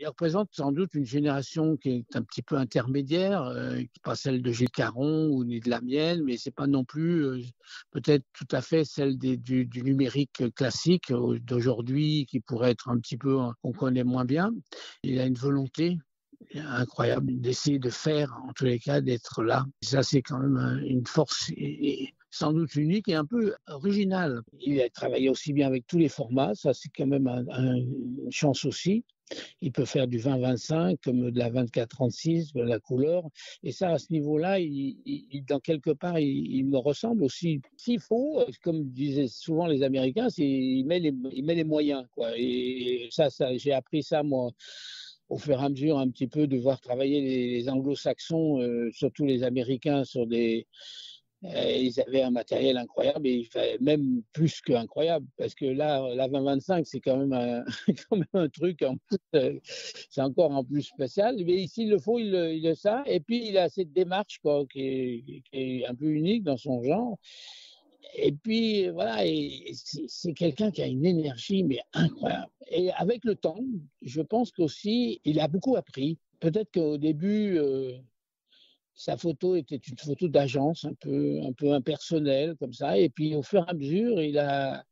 il représente sans doute une génération qui est un petit peu intermédiaire, euh, qui pas celle de Gilles Caron ou ni de la mienne, mais c'est pas non plus euh, peut-être tout à fait celle du, numérique classique d'aujourd'hui qui pourrait être un petit peu hein, qu'on connaît moins bien. Il a une volonté incroyable d'essayer de faire, en tous les cas, d'être là. Ça, c'est quand même euh, une force sans doute unique et un peu originale. Il a travaillé aussi bien avec tous les formats, ça c'est quand même une chance aussi. Il peut faire du 20-25, comme de la 24-36, de la couleur. Et ça, à ce niveau-là, dans quelque part, il, me ressemble aussi. S'il faut, comme disaient souvent les Américains, il met les, il met les moyens. Quoi. Et ça, ça j'ai appris ça, moi au fur et à mesure un petit peu de voir travailler les, anglo-saxons, euh, surtout les américains, sur des, euh, ils avaient un matériel incroyable et il même plus qu'incroyable parce que là, la 2025, c'est quand même un, truc, euh, c'est encore en plus spécial. Mais s'il le faut, il, a le Et puis, il a cette démarche qui, est, un peu unique dans son genre. Et puis, voilà, c'est quelqu'un qui a une énergie, mais incroyable. Et avec le temps, je pense qu'aussi, il a beaucoup appris. Peut-être qu'au début, euh, sa photo était une photo d'agence, un peu, un peu impersonnelle, comme ça. Et puis, au fur et à mesure, il a,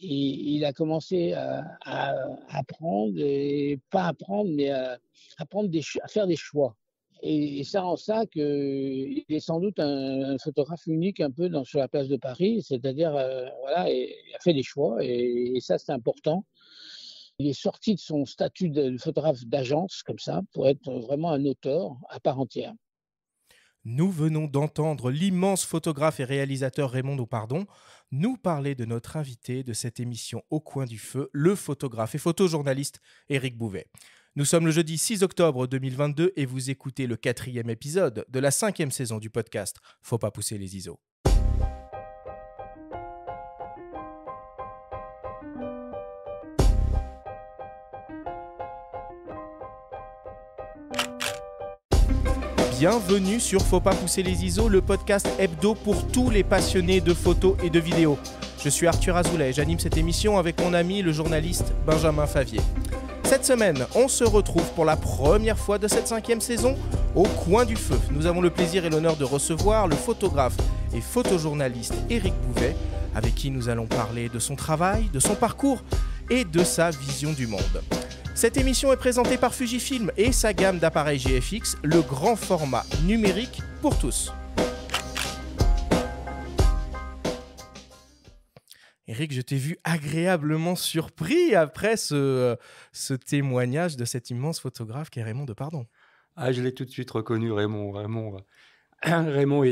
il, a commencé à, apprendre, et pas apprendre, mais à, des, à faire des choix. Et, c'est ça, en ça, que, il est sans doute un, photographe unique un peu dans, sur la place de Paris, c'est-à-dire, euh, voilà, il a fait des choix, et ça, c'est important. Il est sorti de son statut de photographe d'agence, comme ça, pour être vraiment un auteur à part entière. Nous venons d'entendre l'immense photographe et réalisateur Raymond Pardon nous parler de notre invité de cette émission Au coin du feu, le photographe et photojournaliste Éric Bouvet. Nous sommes le jeudi 6 octobre 2022 et vous écoutez le quatrième épisode de la cinquième saison du podcast Faut pas pousser les ISO. Bienvenue sur Faut pas pousser les ISO, le podcast hebdo pour tous les passionnés de photos et de vidéos. Je suis Arthur Azoulay, j'anime cette émission avec mon ami le journaliste Benjamin Favier. Cette semaine, on se retrouve pour la première fois de cette cinquième saison au coin du feu. Nous avons le plaisir et l'honneur de recevoir le photographe et photojournaliste Éric Bouvet, avec qui nous allons parler de son travail, de son parcours et de sa vision du monde. Cette émission est présentée par Fujifilm et sa gamme d'appareils GFX, le grand format numérique pour tous. Eric, je t'ai vu agréablement surpris après ce, témoignage de cet immense photographe qui est Raymond Depardon. Ah, je l'ai tout de suite reconnu, Raymond. Raymond, euh, Raymond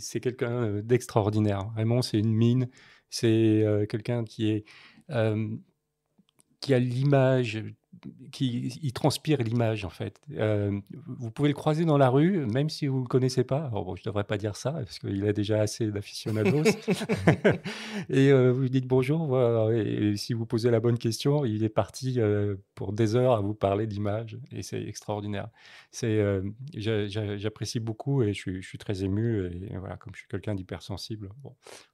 c'est quelqu'un euh, d'extraordinaire. Raymond, c'est une mine. C'est euh, quelqu'un qui qui a l'image qui il transpire l'image en fait. Euh, vous pouvez le croiser dans la rue, même si vous ne le connaissez pas. Alors, bon, je devrais pas dire ça parce qu'il a déjà assez d'aficionados. et euh, vous lui dites bonjour. Voilà, et, si vous posez la bonne question, il est parti euh, pour des heures à vous parler d'image. Et c'est extraordinaire. C'est j'apprécie beaucoup et je suis, très ému. Et voilà, comme je suis quelqu'un d'hypersensible,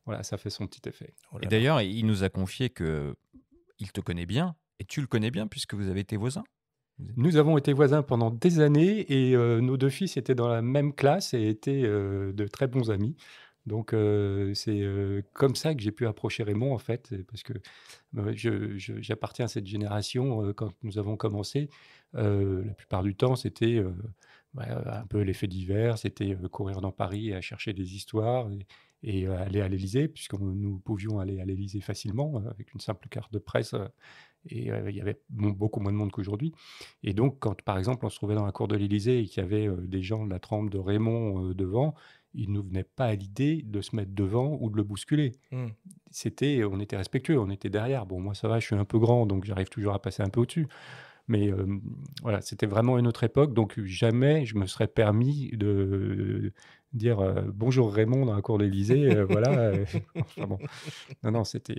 voilà, ça fait son petit effet. et d'ailleurs, il nous a confié que il te connaît bien et tu le connais bien puisque vous avez été voisins nous avons été voisins pendant des années et euh, nos deux fils étaient dans la même classe et étaient euh, de très bons amis. Donc euh, c'est comme ça que j'ai pu approcher Raymond en fait, parce que bah, j'appartiens à cette génération quand nous avons commencé. la plupart du temps, c'était bah, un peu l'effet divers, c'était courir dans Paris à chercher des histoires et, et aller à l'Élysée, puisque nous pouvions aller à l'Élysée facilement avec une simple carte de presse et euh, il y avait beaucoup moins de monde qu'aujourd'hui. Et donc, quand par exemple on se trouvait dans la cour de l'Élysée et qu'il y avait euh, des gens de la trempe de Raymond euh, devant, il ne nous venait pas à l'idée de se mettre devant ou de le bousculer. Mmh. C'était, on était respectueux, on était derrière. Bon, moi ça va, je suis un peu grand, donc j'arrive toujours à passer un peu au-dessus. Mais voilà, c'était vraiment une autre époque, donc jamais je me serais permis de, dire euh, bonjour Raymond dans la cour d'Elysée, euh, voilà. Euh, non, non, c'était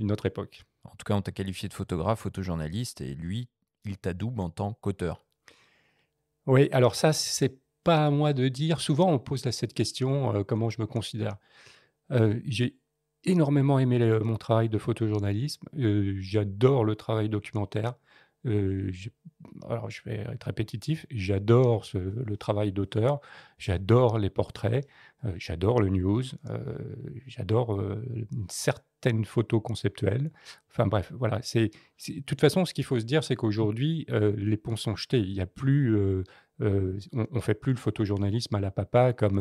une autre époque. En tout cas, on t'a qualifié de photographe, photojournaliste, et lui, il t'adoube en tant qu'auteur. Oui, alors ça, c'est pas à moi de dire. Souvent, on pose cette question comment je me considère J'ai énormément aimé mon travail de photojournalisme. J'adore le travail documentaire. Euh, alors, je vais être répétitif. J'adore le travail d'auteur. J'adore les portraits. Euh, j'adore le news. Euh, j'adore certaines photos conceptuelles Enfin bref, voilà. C'est de toute façon ce qu'il faut se dire, c'est qu'aujourd'hui les ponts sont jetés. Il a plus on, ne fait plus le photojournalisme à la papa comme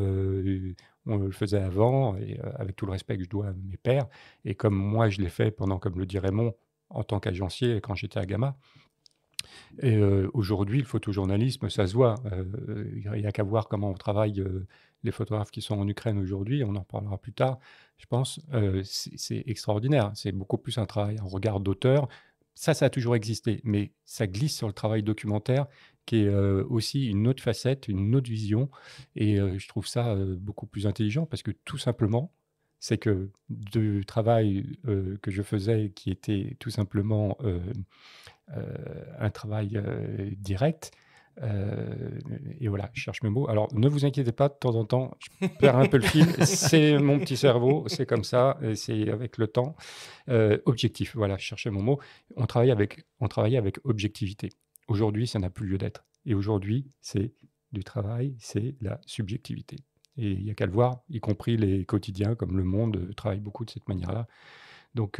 on le faisait avant, et avec tout le respect que je dois à mes pères, et comme moi je l'ai fait pendant, comme le dit Raymond, en tant qu'agencier quand j'étais à Gamma. Et euh, aujourd'hui, le photojournalisme, ça se voit. Euh, il n'y a qu'à voir comment on travaille euh, les photographes qui sont en Ukraine aujourd'hui. On en parlera plus tard, je pense. c'est extraordinaire. C'est beaucoup plus un travail en regard d'auteur. Ça, ça a toujours existé, mais ça glisse sur le travail documentaire, qui est aussi une autre facette, une autre vision. Et je trouve ça beaucoup plus intelligent parce que tout simplement, c'est que du travail que je faisais, qui était tout simplement euh, un travail euh, direct. Euh, et voilà, je cherche mes mots. Alors, ne vous inquiétez pas, de temps en temps, je perds un peu le fil. C'est mon petit cerveau, c'est comme ça, c'est avec le temps. objectif, voilà, je cherchais mon mot. On travaille avec, on travaillait avec objectivité. Aujourd'hui, ça n'a plus lieu d'être. Et aujourd'hui, c'est du travail, c'est la subjectivité. Et il n'y a qu'à le voir, y compris les quotidiens comme Le Monde travaille beaucoup de cette manière-là. Donc,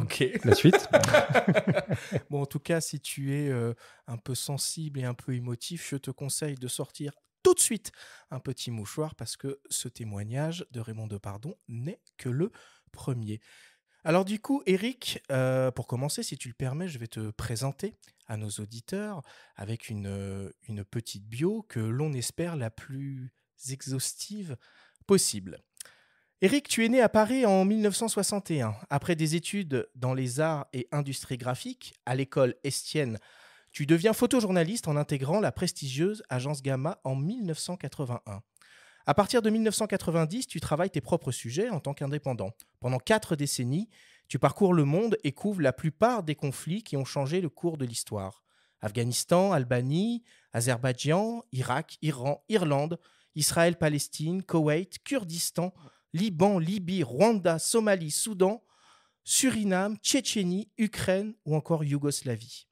Ok. La suite Bon, en tout cas, si tu es euh, un peu sensible et un peu émotif, je te conseille de sortir tout de suite un petit mouchoir parce que ce témoignage de Raymond Depardon n'est que le premier. Alors du coup, Eric, euh, pour commencer, si tu le permets, je vais te présenter à nos auditeurs avec une euh, petite bio que l'on espère la plus exhaustive possible. Eric, tu es né à Paris en 1961. Après des études dans les arts et industries graphiques à l'école Estienne, tu deviens photojournaliste en intégrant la prestigieuse agence Gamma en 1981. À partir de 1990, tu travailles tes propres sujets en tant qu'indépendant. Pendant quatre décennies, tu parcours le monde et couvres la plupart des conflits qui ont changé le cours de l'histoire. Afghanistan, Albanie, Azerbaïdjan, Irak, Iran, Irlande, Israël, Palestine, Koweït, Kurdistan, Liban, Libye, Rwanda, Somalie, Soudan, Suriname, Tchétchénie, Ukraine ou encore Yougoslavie.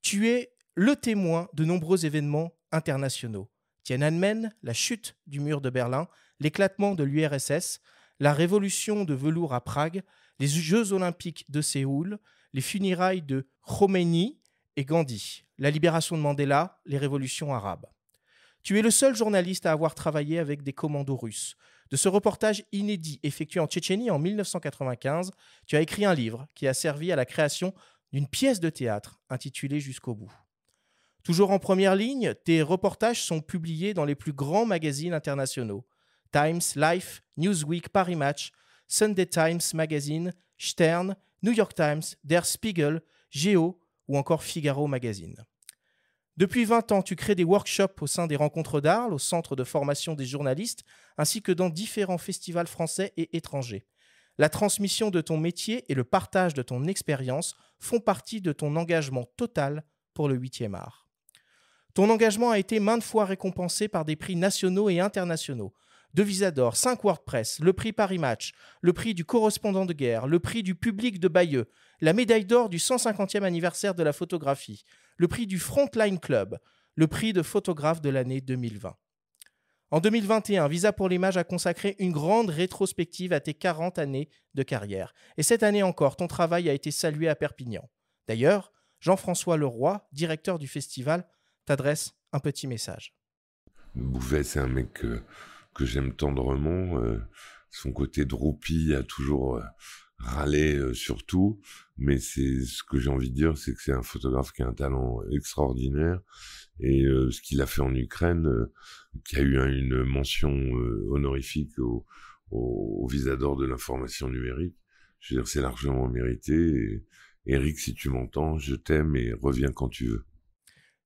Tu es le témoin de nombreux événements internationaux. Tiananmen, la chute du mur de Berlin, l'éclatement de l'URSS, la révolution de velours à Prague, les Jeux olympiques de Séoul, les funérailles de Khomeini et Gandhi, la libération de Mandela, les révolutions arabes. Tu es le seul journaliste à avoir travaillé avec des commandos russes. De ce reportage inédit effectué en Tchétchénie en 1995, tu as écrit un livre qui a servi à la création d'une pièce de théâtre intitulée Jusqu'au bout. Toujours en première ligne, tes reportages sont publiés dans les plus grands magazines internationaux Times, Life, Newsweek, Paris Match, Sunday Times Magazine, Stern, New York Times, Der Spiegel, Geo ou encore Figaro Magazine. Depuis 20 ans, tu crées des workshops au sein des rencontres d'Arles, au centre de formation des journalistes, ainsi que dans différents festivals français et étrangers. La transmission de ton métier et le partage de ton expérience font partie de ton engagement total pour le 8e art. Ton engagement a été maintes fois récompensé par des prix nationaux et internationaux. Devisa d'Or, 5 WordPress, le prix Paris Match, le prix du correspondant de guerre, le prix du public de Bayeux, la médaille d'or du 150e anniversaire de la photographie, le prix du Frontline Club, le prix de photographe de l'année 2020. En 2021, Visa pour l'image a consacré une grande rétrospective à tes 40 années de carrière. Et cette année encore, ton travail a été salué à Perpignan. D'ailleurs, Jean-François Leroy, directeur du festival, t'adresse un petit message. Bouvet, c'est un mec que, j'aime tendrement. Euh, son côté droupi a toujours euh, râler euh, sur tout, mais c'est ce que j'ai envie de dire, c'est que c'est un photographe qui a un talent extraordinaire et euh, ce qu'il a fait en Ukraine, euh, qui a eu une mention honorifique au, au, au de l'information numérique, je veux dire, c'est largement mérité. Eric, si tu m'entends, je t'aime et reviens quand tu veux.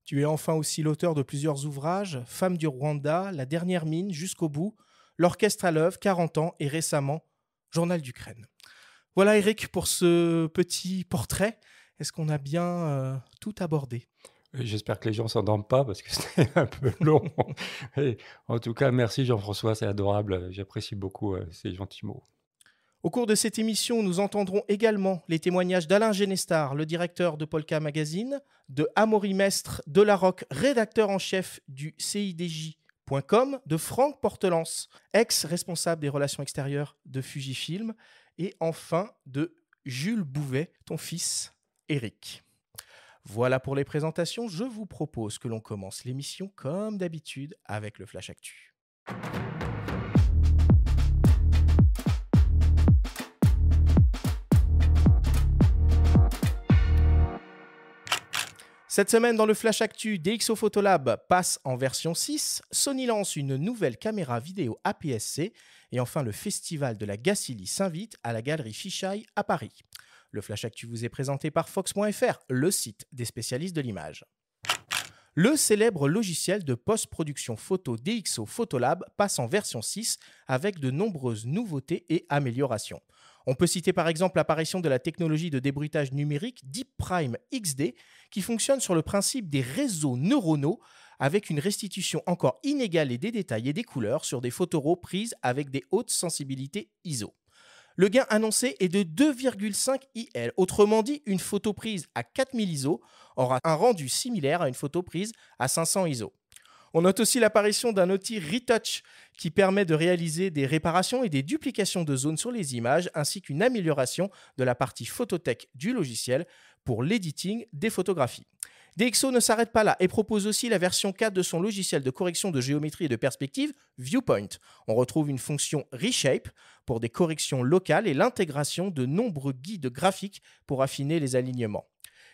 Tu es enfin aussi l'auteur de plusieurs ouvrages, Femme du Rwanda, La dernière mine, Jusqu'au bout, L'orchestre à l'œuvre, 40 ans et récemment, Journal d'Ukraine. Voilà Eric pour ce petit portrait. Est-ce qu'on a bien euh, tout abordé euh, J'espère que les gens ne s'endorment pas parce que c'était un peu long. en tout cas, merci Jean-François, c'est adorable. J'apprécie beaucoup euh, ces gentils mots. Au cours de cette émission, nous entendrons également les témoignages d'Alain Genestar, le directeur de Polka Magazine, de Amaury Mestre de la rédacteur en chef du CIDJ.com, de Franck Portelance, ex-responsable des relations extérieures de Fujifilm, et enfin de Jules Bouvet, ton fils Eric. Voilà pour les présentations, je vous propose que l'on commence l'émission comme d'habitude avec le Flash Actu. Cette semaine, dans le Flash Actu, DxO Photolab passe en version 6, Sony lance une nouvelle caméra vidéo APS-C et enfin, le festival de la Gacilly s'invite à la galerie Fichaille à Paris. Le Flash Actu vous est présenté par Fox.fr, le site des spécialistes de l'image. Le célèbre logiciel de post-production photo DxO Photolab passe en version 6 avec de nombreuses nouveautés et améliorations. On peut citer par exemple l'apparition de la technologie de débruitage numérique Deep Prime XD qui fonctionne sur le principe des réseaux neuronaux avec une restitution encore inégalée des détails et des couleurs sur des photos prises avec des hautes sensibilités ISO. Le gain annoncé est de 2,5 IL, autrement dit une photo prise à 4000 ISO aura un rendu similaire à une photo prise à 500 ISO. On note aussi l'apparition d'un outil Retouch qui permet de réaliser des réparations et des duplications de zones sur les images ainsi qu'une amélioration de la partie phototech du logiciel pour l'éditing des photographies. DxO ne s'arrête pas là et propose aussi la version 4 de son logiciel de correction de géométrie et de perspective, Viewpoint. On retrouve une fonction Reshape pour des corrections locales et l'intégration de nombreux guides graphiques pour affiner les alignements.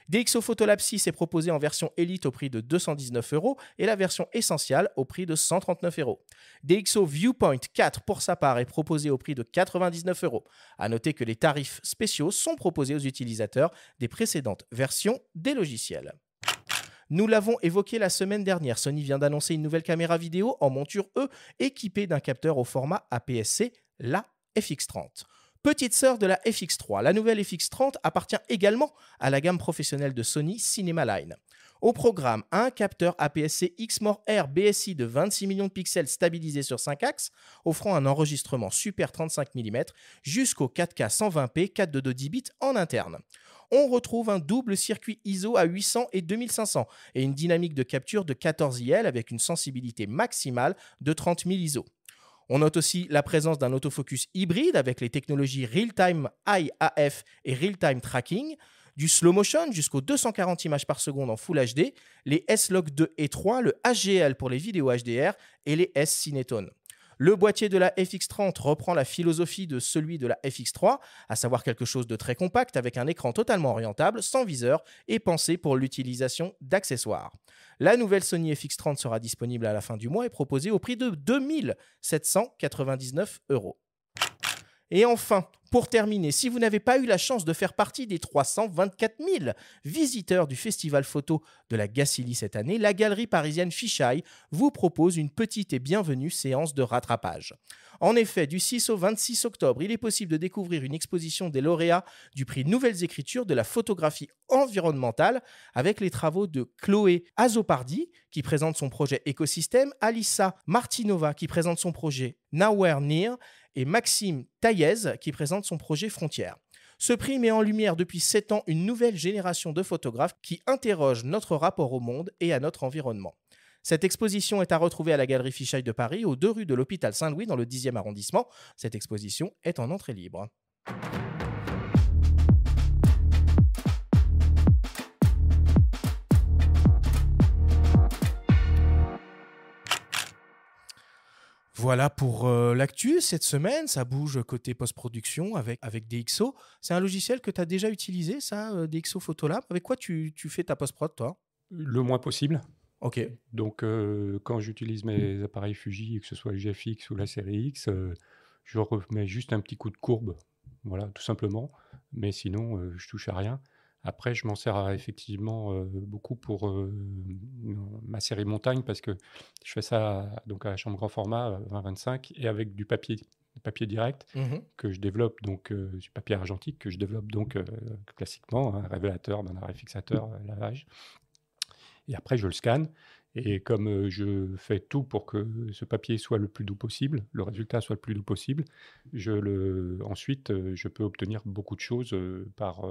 DxO Photolab 6 est proposé en version Elite au prix de 219 euros et la version Essentielle au prix de 139 euros. DxO Viewpoint 4 pour sa part est proposé au prix de 99 euros. À noter que les tarifs spéciaux sont proposés aux utilisateurs des précédentes versions des logiciels. Nous l'avons évoqué la semaine dernière, Sony vient d'annoncer une nouvelle caméra vidéo en monture E équipée d'un capteur au format APS-C, la FX30. Petite sœur de la FX3, la nouvelle FX30 appartient également à la gamme professionnelle de Sony Cinema Line. Au programme, un capteur APS-C X-More R BSI de 26 millions de pixels stabilisé sur 5 axes, offrant un enregistrement super 35 mm jusqu'au 4K 120p 4 de 10 bits en interne on retrouve un double circuit ISO à 800 et 2500 et une dynamique de capture de 14 IL avec une sensibilité maximale de 30 000 ISO. On note aussi la présence d'un autofocus hybride avec les technologies Real-Time IAF et Real-Time Tracking, du slow motion jusqu'aux 240 images par seconde en Full HD, les S-Log 2 et 3, le HGL pour les vidéos HDR et les S-Cinetone. Le boîtier de la FX30 reprend la philosophie de celui de la FX3, à savoir quelque chose de très compact avec un écran totalement orientable, sans viseur et pensé pour l'utilisation d'accessoires. La nouvelle Sony FX30 sera disponible à la fin du mois et proposée au prix de 2799 euros. Et enfin, pour terminer, si vous n'avez pas eu la chance de faire partie des 324 000 visiteurs du festival photo de la Gacilly cette année, la galerie parisienne Fichaille vous propose une petite et bienvenue séance de rattrapage. En effet, du 6 au 26 octobre, il est possible de découvrir une exposition des lauréats du prix Nouvelles Écritures de la photographie environnementale avec les travaux de Chloé Azopardi qui présente son projet Écosystème, Alissa Martinova qui présente son projet Nowhere Near et Maxime Taillez qui présente son projet Frontières. Ce prix met en lumière depuis 7 ans une nouvelle génération de photographes qui interrogent notre rapport au monde et à notre environnement. Cette exposition est à retrouver à la Galerie Fichaille de Paris, aux deux rues de l'Hôpital Saint-Louis, dans le 10e arrondissement. Cette exposition est en entrée libre. Voilà pour euh, l'actu. Cette semaine, ça bouge côté post-production avec, avec DxO. C'est un logiciel que tu as déjà utilisé, ça, euh, DxO Photolab. Avec quoi tu, fais ta post-prod, toi Le moins possible. Ok. Donc, euh, quand j'utilise mes appareils Fuji, que ce soit le GFX ou la série X, je remets juste un petit coup de courbe. Voilà, tout simplement. Mais sinon, je touche à rien. Après, je m'en sers euh, effectivement euh, beaucoup pour euh, ma série montagne parce que je fais ça donc à la chambre grand format 20-25 et avec du papier papier direct mmh que je développe donc du papier argentique que je développe donc classiquement un hein, révélateur, un réfixateur, lavage. Et après, je le scanne et comme je fais tout pour que ce papier soit le plus doux possible, le résultat soit le plus doux possible, je le ensuite je peux obtenir beaucoup de choses par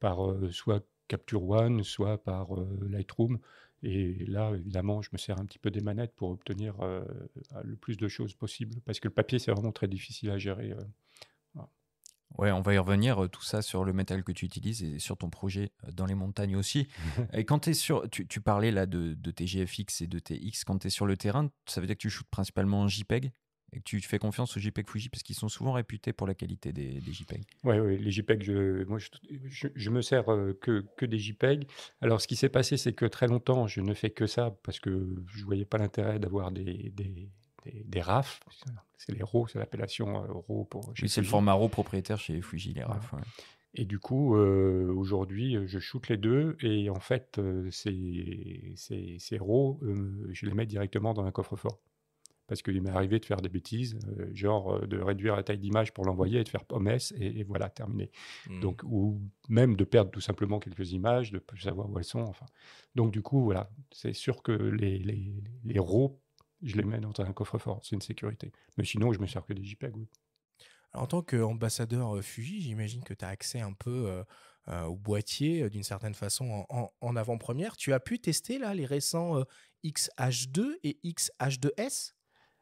par soit Capture One, soit par Lightroom. Et là, évidemment, je me sers un petit peu des manettes pour obtenir bah, le plus de choses possible, parce que le papier, c'est vraiment très difficile à gérer. Ouais, on va y revenir, tout ça sur le métal que tu utilises et sur ton projet dans les montagnes aussi. et quand es sur, tu, parlais là de, TGFx et de TX quand tu es sur le terrain, ça veut dire que tu shootes principalement en JPEG tu fais confiance aux JPEG Fuji parce qu'ils sont souvent réputés pour la qualité des, JPEG. Oui, ouais, les JPEG, je, moi, je, me sers euh, que, que, des JPEG. Alors, ce qui s'est passé, c'est que très longtemps, je ne fais que ça parce que je ne voyais pas l'intérêt d'avoir des, des, des, RAF. C'est les RAW, c'est l'appellation euh, RAW pour. c'est le format RAW propriétaire chez Fuji, les RAF. Et du coup, euh, aujourd'hui, je shoote les deux et en fait, ces, RAW, je les mets directement dans un coffre-fort parce qu'il m'est arrivé de faire des bêtises, euh, genre euh, de réduire la taille d'image pour l'envoyer et de faire promesse, et, et, voilà, terminé. Hmm. Donc, ou même de perdre tout simplement quelques images, de ne savoir où elles sont. Enfin. Donc, du coup, voilà, c'est sûr que les, les, les RAW, je les mets dans un coffre-fort, c'est une sécurité. Mais sinon, je me sers que des JPEG, en tant qu'ambassadeur euh, Fuji, j'imagine que tu as accès un peu. au boîtier d'une certaine façon en, en avant-première. Tu as pu tester là les récents XH2 et XH2S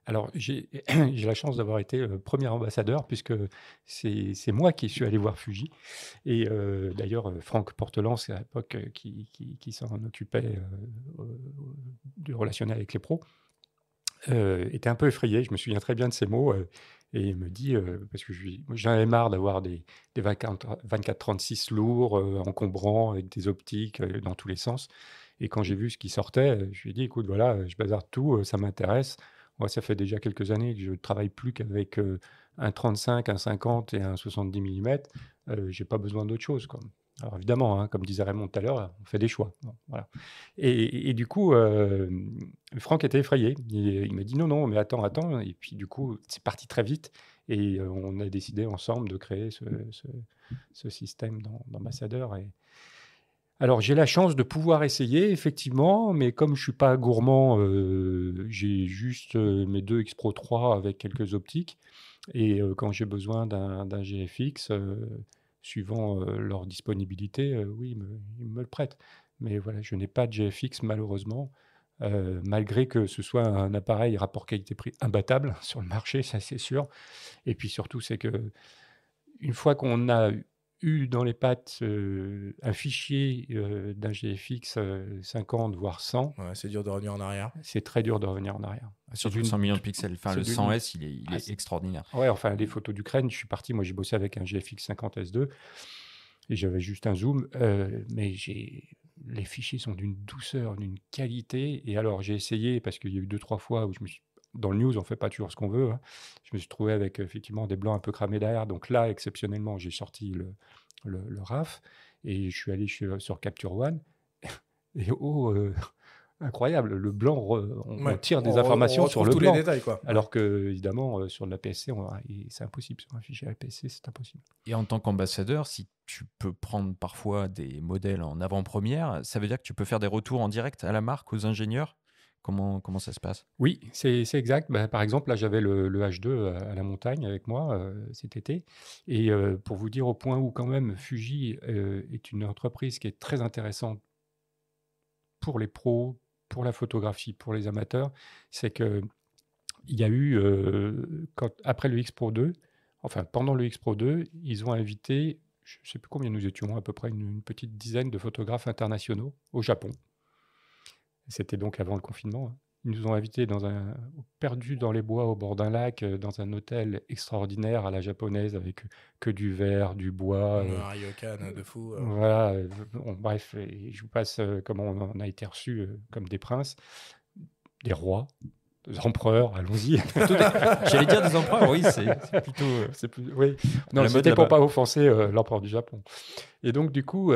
alors, j'ai la chance d'avoir été euh, premier ambassadeur, puisque c'est moi qui suis allé voir Fuji. Et euh, d'ailleurs, euh, Franck c'est à l'époque, qui, qui, qui s'en occupait du relationnel avec les pros, était un peu effrayé. Je me souviens très bien de ces mots. et il me dit, parce que j'en ai marre d'avoir des, des 24-36 lourds, encombrants, avec des optiques dans tous les sens. Et quand j'ai vu ce qui sortait, je lui ai dit, écoute, voilà, je bazarde tout, ça m'intéresse. Moi, ça fait déjà quelques années que je ne travaille plus qu'avec euh, un 35, un 50 et un 70 mm. je n'ai pas besoin d'autre chose. Alors évidemment, hein, comme disait Raymond tout à l'heure, on fait des choix. Voilà. Et, du coup, euh, Franck était effrayé. Il, m'a dit non, non, mais attends, attends. Et puis du coup, c'est parti très vite. Et euh, on a décidé ensemble de créer ce, ce système d'ambassadeur. Et, alors j'ai la chance de pouvoir essayer effectivement, mais comme je suis pas gourmand, euh, j'ai juste euh, mes deux X-Pro 3 avec quelques optiques et euh, quand j'ai besoin d'un GFX, suivant leur disponibilité, oui ils me, le prêtent. Mais voilà, je n'ai pas de GFX malheureusement, malgré que ce soit un appareil rapport qualité-prix imbattable sur le marché, ça c'est sûr. Et puis surtout c'est que une fois qu'on a eu dans les pattes un fichier d'un GFX 50, voire 100. c'est dur de revenir en arrière. C'est très dur de revenir en arrière. Surtout 100 millions de pixels. Enfin, le 100S, il est, ah, extraordinaire. Ouais, enfin, les photos d'Ukraine, je suis parti, moi j'ai bossé avec un GFX 50S2 et j'avais juste un zoom, mais j'ai les fichiers sont d'une douceur, d'une qualité. Et alors j'ai essayé parce qu'il y a eu deux trois fois où je me suis dans le news, on fait pas toujours ce qu'on veut. Hein. Je me suis trouvé avec effectivement des blancs un peu cramés derrière. Donc là, exceptionnellement, j'ai sorti le, RAF et je suis allé sur, sur Capture One. Et oh, euh, incroyable, le blanc, on, tire des informations sur le tous blanc. Les détails, Alors que, évidemment, euh, sur la PSC, ah, c'est impossible. Sur un fichier PSC, c'est impossible. Et en tant qu'ambassadeur, si tu peux prendre parfois des modèles en avant-première, ça veut dire que tu peux faire des retours en direct à la marque, aux ingénieurs Comment, ça se passe Oui, c'est exact. Bah, par exemple, là, j'avais le, H2 euh, à, la montagne avec moi euh, cet été. Et euh, pour vous dire au point où, quand même, Fuji est une entreprise qui est très intéressante pour les pros, pour la photographie, pour les amateurs, c'est que il y a eu, après le X-Pro 2, enfin, pendant le X-Pro 2, ils ont invité, je ne sais plus combien nous étions, à peu près une petite dizaine de photographes internationaux au Japon. C'était donc avant le confinement. Hein. Ils nous ont invités dans un, perdu dans les bois au bord d'un lac, euh, dans un hôtel extraordinaire à la japonaise avec euh, que du verre, du bois. Un euh, ryokan de fou. Voilà. bref, je vous passe comment on a été reçus comme des princes, des rois, des empereurs, allons-y. J'allais dire des empereurs, oui, c'est plutôt. plus, oui. Non, c'était pour pas offenser l'empereur du Japon. Et donc, du coup,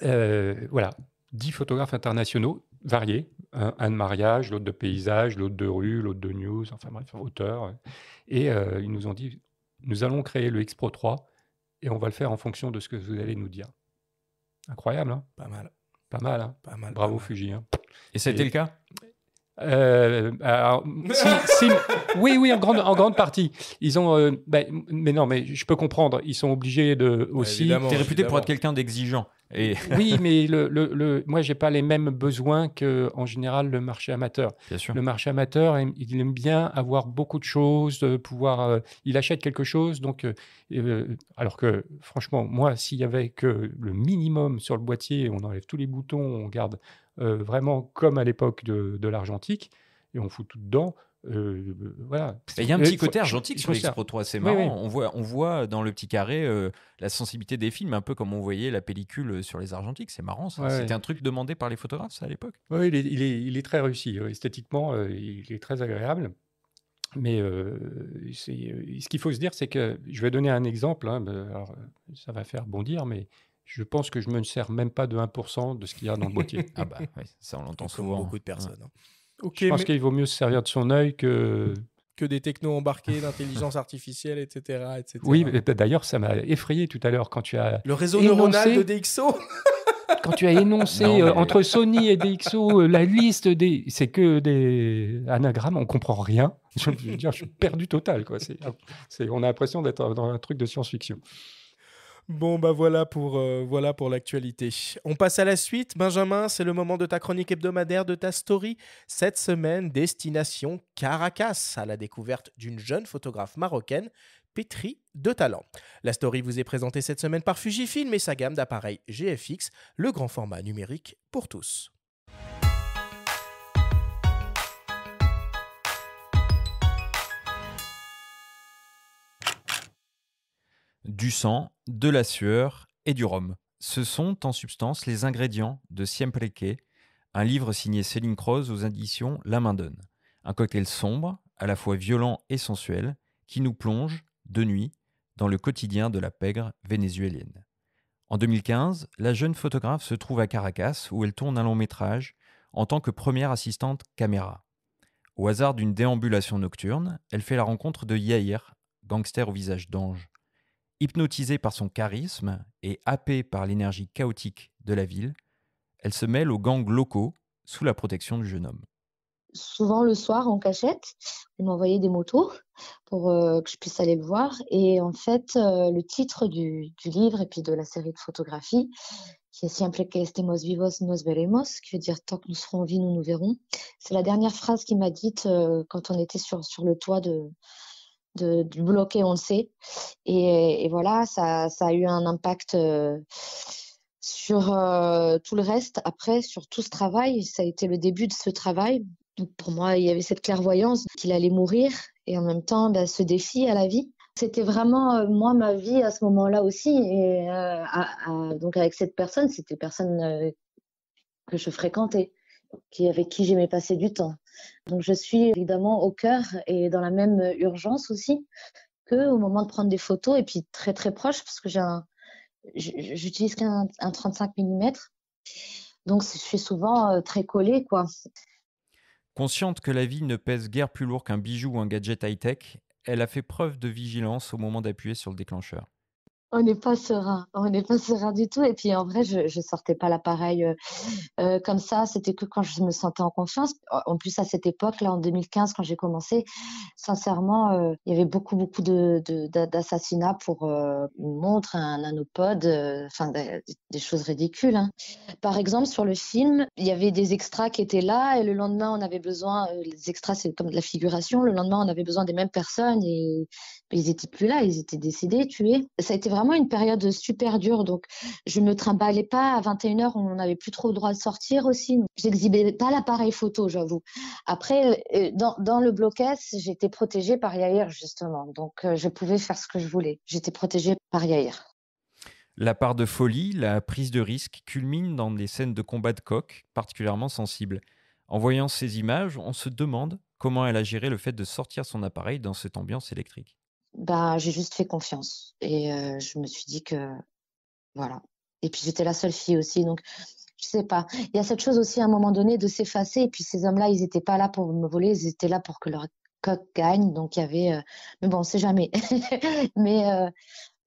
voilà, dix photographes internationaux, variés. Un, de mariage, l'autre de paysage, l'autre de rue, l'autre de news, enfin bref, auteur. Et euh, ils nous ont dit, nous allons créer le X-Pro 3 et on va le faire en fonction de ce que vous allez nous dire. Incroyable, hein Pas mal. Pas mal, hein Pas mal. Bravo Fuji. Hein et c'était le cas euh, oui, oui, en grande, en grande partie. Ils ont, euh, ben, mais non, mais je peux comprendre. Ils sont obligés de aussi. T'es réputé pour être quelqu'un d'exigeant. oui, mais le, le, n'ai moi, j'ai pas les mêmes besoins que en général le marché amateur. Bien sûr. Le marché amateur, il aime bien avoir beaucoup de choses, pouvoir, euh, il achète quelque chose, donc euh, euh, alors que franchement, moi, s'il y avait que le minimum sur le boîtier, on enlève tous les boutons, on garde vraiment comme à l'époque de l'argentique et on fout tout dedans. Euh, euh, il y a un petit côté argentique sur l'Expo 3, c'est marrant. On, voit, on voit dans le petit carré euh, la sensibilité des films, un peu comme on voyait la pellicule sur les argentiques. C'est marrant, ça. C'était un truc demandé par les photographes, à l'époque. Oui, il est, très réussi. Esthétiquement, il est très agréable. Mais ce qu'il faut se dire, c'est que je vais donner un exemple. Hein, bah, ça va faire bondir, mais je pense que je ne me sers même pas de 1% de ce qu'il y a dans le boîtier. ah, bah, ça, on l'entend souvent. beaucoup de hein. personnes. Hein je pense qu'il vaut mieux se servir de son œil que que des technos embarqués, d'intelligence artificielle, etc., Oui, bah, d'ailleurs, ça m'a effrayé tout à l'heure quand tu as le réseau neuronal de DxO. quand tu as énoncé euh, entre Sony et DxO euh, la liste des, c'est que des anagrammes, on comprend rien. Je, veux dire, je suis perdu total. Quoi. on a l'impression d'être dans un truc de science-fiction. Bon, bah voilà pour euh, voilà pour l'actualité. On passe à la suite. Benjamin, c'est le moment de ta chronique hebdomadaire, de ta story. Cette semaine, destination Caracas, à la découverte d'une jeune photographe marocaine pétrie de talent. La story vous est présentée cette semaine par Fujifilm et sa gamme d'appareils GFX, le grand format numérique pour tous. du sang, de la sueur et du rhum. Ce sont en substance les ingrédients de Siempreque, un livre signé Céline Croze aux éditions La Main Donne. Un cocktail sombre, à la fois violent et sensuel, qui nous plonge, de nuit, dans le quotidien de la pègre vénézuélienne. En 2015, la jeune photographe se trouve à Caracas où elle tourne un long métrage en tant que première assistante caméra. Au hasard d'une déambulation nocturne, elle fait la rencontre de Yair, gangster au visage d'ange. Hypnotisée par son charisme et happée par l'énergie chaotique de la ville, elle se mêle aux gangs locaux sous la protection du jeune homme. Souvent le soir, en cachette, il m'envoyait des motos pour euh, que je puisse aller le voir. Et en fait, euh, le titre du, livre et puis de la série de photographies, qui est simple que estemos vivos, nos veremos, qui veut dire tant que nous serons en vie, nous nous verrons, c'est la dernière phrase qu'il m'a dite euh, quand on était sur, sur le toit de, de, bloquer, on le sait. Et, voilà, ça, a eu un impact euh, sur euh, tout le reste. Après, sur tout ce travail, ça a été le début de ce travail. pour moi, il y avait cette clairvoyance qu'il allait mourir et en même temps bah, ce défi à la vie. C'était vraiment euh, moi ma vie à ce moment-là aussi. Et donc avec cette personne, c'était personne que je fréquentais, qui avec qui j'aimais passer du temps. Donc je suis évidemment au cœur et dans la même urgence aussi que au moment de prendre des photos et puis très très proche parce que j'ai j'utilise qu'un 35 mm. Donc je suis souvent euh, très collée quoi. Consciente que la vie ne pèse guère plus lourd qu'un bijou ou un gadget high-tech, elle a fait preuve de vigilance au moment d'appuyer sur le déclencheur. On n'est pas serein, on n'est pas serein du tout. Et puis en vrai, je, ne sortais pas l'appareil euh, euh, comme ça. C'était que quand je me sentais en confiance. En plus à cette époque-là, en 2015, quand j'ai commencé, sincèrement, euh, il y avait beaucoup, beaucoup de, d'assassinats pour une montre, un nanopode, enfin des, choses ridicules. Hein. Par exemple, sur le film, il y avait des extras qui étaient là, et le lendemain, on avait besoin. Les extras, c'est comme de la figuration. Le lendemain, on avait besoin des mêmes personnes, et, ils étaient plus là, ils étaient décédés, tués. Ça a été vraiment une période super dure. Donc, je me trimballais pas. À 21h, on n'avait plus trop le droit de sortir aussi. J'exhibais pas l'appareil photo, j'avoue. Après, euh, euh, dans, dans le blocage, j'étais protégée par Yair, justement. Donc, euh, je pouvais faire ce que je voulais. J'étais protégée par Yair. La part de folie, la prise de risque culmine dans des scènes de combat de coq particulièrement sensibles. En voyant ces images, on se demande comment elle a géré le fait de sortir son appareil dans cette ambiance électrique. Ben j'ai juste fait confiance. Et euh, je me suis dit que, voilà. Et puis, j'étais la seule fille aussi. Donc, je sais pas. Il y a cette chose aussi, à un moment donné, de s'effacer. Et puis, ces hommes-là, ils n'étaient pas là pour me voler. Ils étaient là pour que leur coq gagne. Donc, il y avait. Euh, mais bon, on sait jamais. Mais euh,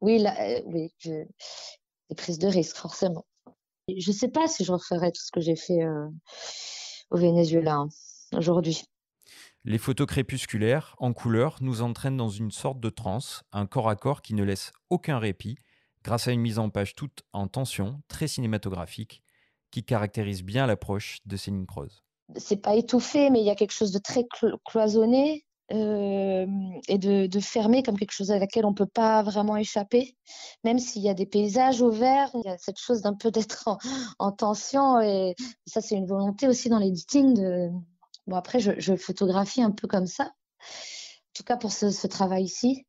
oui, là, oui je... des prises de risque, forcément. Je sais pas si je referais tout ce que j'ai fait au Venezuela hein, aujourd'hui. Les photos crépusculaires, en couleur, nous entraînent dans une sorte de transe, un corps à corps qui ne laisse aucun répit, grâce à une mise en page toute en tension, très cinématographique, qui caractérise bien l'approche de Céline Croze. C'est pas étouffé, mais il y a quelque chose de très cloisonné, euh, et de, fermé, comme quelque chose à laquelle on ne peut pas vraiment échapper. Même s'il y a des paysages ouverts. il y a cette chose d'un peu d'être en, tension. Et ça, c'est une volonté aussi dans l'éditing de, Bon, après, je, photographie un peu comme ça. En tout cas, pour ce, travail-ci.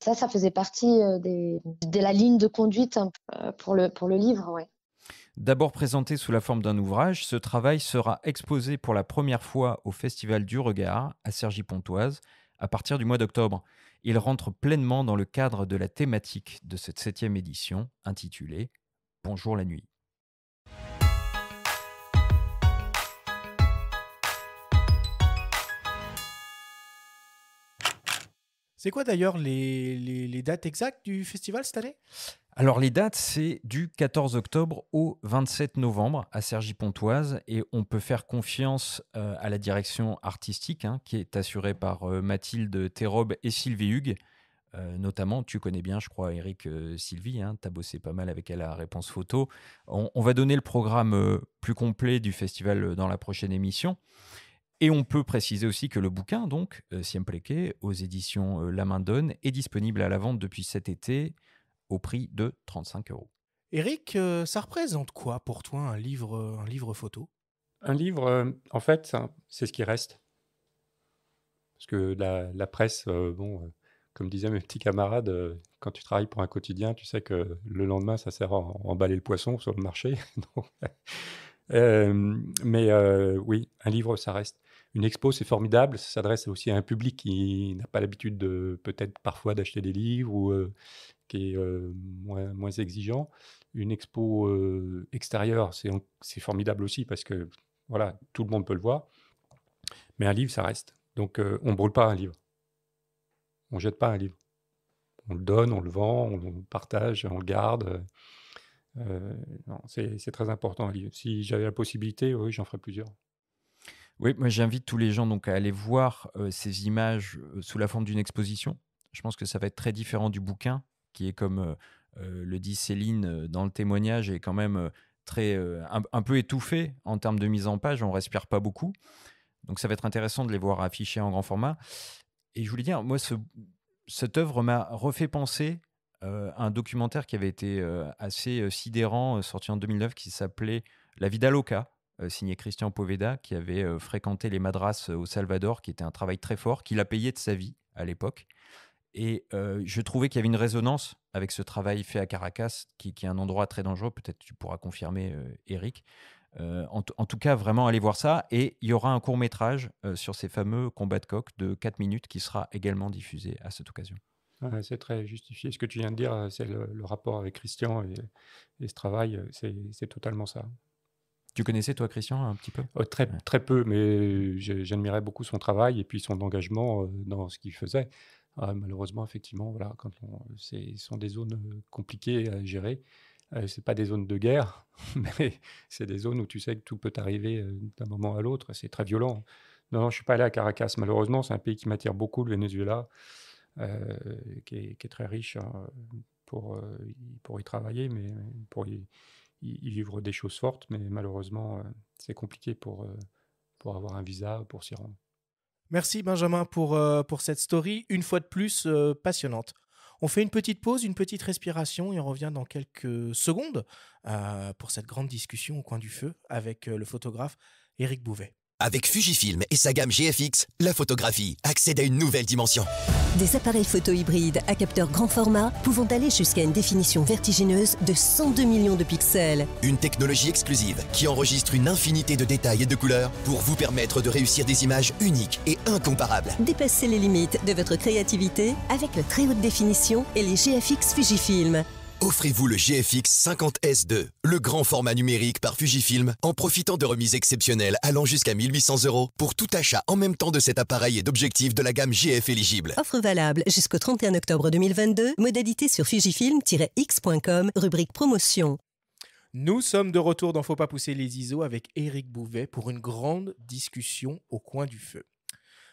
Ça, ça faisait partie euh, de la ligne de conduite euh, pour, le, pour le livre, D'abord présenté sous la forme d'un ouvrage, ce travail sera exposé pour la première fois au Festival du Regard à Sergi pontoise à partir du mois d'octobre. Il rentre pleinement dans le cadre de la thématique de cette septième édition intitulée Bonjour la nuit. C'est quoi d'ailleurs les, dates exactes du festival cette année Alors les dates, c'est du 14 octobre au 27 novembre à Cergy-Pontoise et on peut faire confiance euh, à la direction artistique hein, qui est assurée par euh, Mathilde Thérobe et Sylvie Hugues. Euh, notamment, tu connais bien, je crois, Eric Sylvie, hein, tu as bossé pas mal avec elle à Réponse Photo. On, va donner le programme plus complet du festival dans la prochaine émission. Et on peut préciser aussi que le bouquin, donc, euh, Siempleke, aux éditions euh, La Main Donne, est disponible à la vente depuis cet été au prix de 35 euros. Eric, euh, ça représente quoi pour toi un livre, un livre photo Un livre, en fait, c'est ce qui reste. Parce que la, presse, bon, comme disaient mes petits camarades, quand tu travailles pour un quotidien, tu sais que le lendemain, ça sert à emballer le poisson sur le marché. mais oui, un livre, ça reste. Une expo, c'est formidable, ça s'adresse aussi à un public qui n'a pas l'habitude de peut-être parfois d'acheter des livres ou euh, qui est euh, moins, exigeant. Une expo euh, extérieure, c'est formidable aussi parce que voilà, tout le monde peut le voir. Mais un livre, ça reste. Donc on ne brûle pas un livre. On ne jette pas un livre. On le donne, on le vend, on le partage, on le garde. c'est très important. livre. Si j'avais la possibilité, oui, j'en ferais plusieurs. Oui, moi j'invite tous les gens donc à aller voir ces images sous la forme d'une exposition. Je pense que ça va être très différent du bouquin, qui est comme le dit Céline dans le témoignage, est quand même très un, peu étouffé en termes de mise en page. On respire pas beaucoup, donc ça va être intéressant de les voir affichés en grand format. Et je voulais dire, moi, cette œuvre m'a refait penser à un documentaire qui avait été assez sidérant, sorti en 2009, qui s'appelait La Vida Loca euh, signé Christian Poveda, qui avait euh, fréquenté les madras euh, au Salvador, qui était un travail très fort, qu'il a payé de sa vie à l'époque. Et je trouvais qu'il y avait une résonance avec ce travail fait à Caracas, qui, est un endroit très dangereux. Peut-être tu pourras confirmer, Eric. en, tout cas, vraiment, allez voir ça. Et il y aura un court métrage sur ces fameux combats de coq de 4 minutes qui sera également diffusé à cette occasion. c'est très justifié. Ce que tu viens de dire, c'est le, rapport avec Christian et ce travail, c'est totalement ça. Tu connaissais toi Christian un petit peu oh, très, très peu, mais j'admirais beaucoup son travail et puis son engagement euh, dans ce qu'il faisait. Euh, malheureusement, effectivement, voilà, quand on, ce sont des zones euh, compliquées à gérer. c'est pas des zones de guerre, mais c'est des zones où tu sais que tout peut arriver d'un moment à l'autre. C'est très violent. Non, je je suis pas allé à Caracas. Malheureusement, c'est un pays qui m'attire beaucoup, le Venezuela, qui, est, très riche hein, pour, pour y travailler, mais pour y, ils, vivent des choses fortes, mais malheureusement, euh, c'est compliqué pour, euh, pour avoir un visa, pour s'y rendre. Merci Benjamin pour, euh, pour cette story, une fois de plus passionnante. On fait une petite pause, une petite respiration et on revient dans quelques secondes pour cette grande discussion au coin du feu avec le photographe Éric Bouvet. Avec Fujifilm et sa gamme GFX, la photographie accède à une nouvelle dimension. Des appareils photo hybrides à capteur grand format pouvant aller jusqu'à une définition vertigineuse de 102 millions de pixels. Une technologie exclusive qui enregistre une infinité de détails et de couleurs pour vous permettre de réussir des images uniques et incomparables. Dépassez les limites de votre créativité avec la très haute définition et les GFX Fujifilm. Offrez-vous le GFX 50S2, le grand format numérique par Fujifilm, en profitant de remises exceptionnelles allant jusqu'à 1800 euros pour tout achat en même temps de cet appareil et d'objectifs de la gamme GF éligible. Offre valable jusqu'au 31 octobre 2022, modalité sur fujifilm-x.com, rubrique promotion. Nous sommes de retour dans Faut pas pousser les ISO avec Éric Bouvet pour une grande discussion au coin du feu.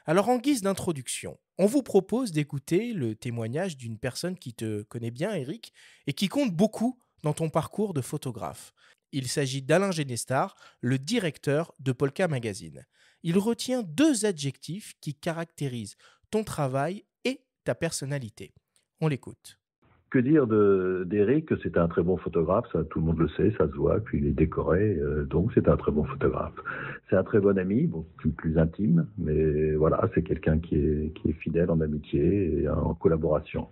Alors en guise d'introduction, on vous propose d'écouter le témoignage d'une personne qui te connaît bien, Eric, et qui compte beaucoup dans ton parcours de photographe. Il s'agit d'Alain Genestar, le directeur de Polka Magazine. Il retient deux adjectifs qui caractérisent ton travail et ta personnalité. On l'écoute que dire d'Eric que C'est un très bon photographe, ça tout le monde le sait, ça se voit. Puis il est décoré, euh, donc c'est un très bon photographe. C'est un très bon ami, bon, plus, plus intime, mais voilà, c'est quelqu'un qui est, qui est fidèle en amitié et en collaboration.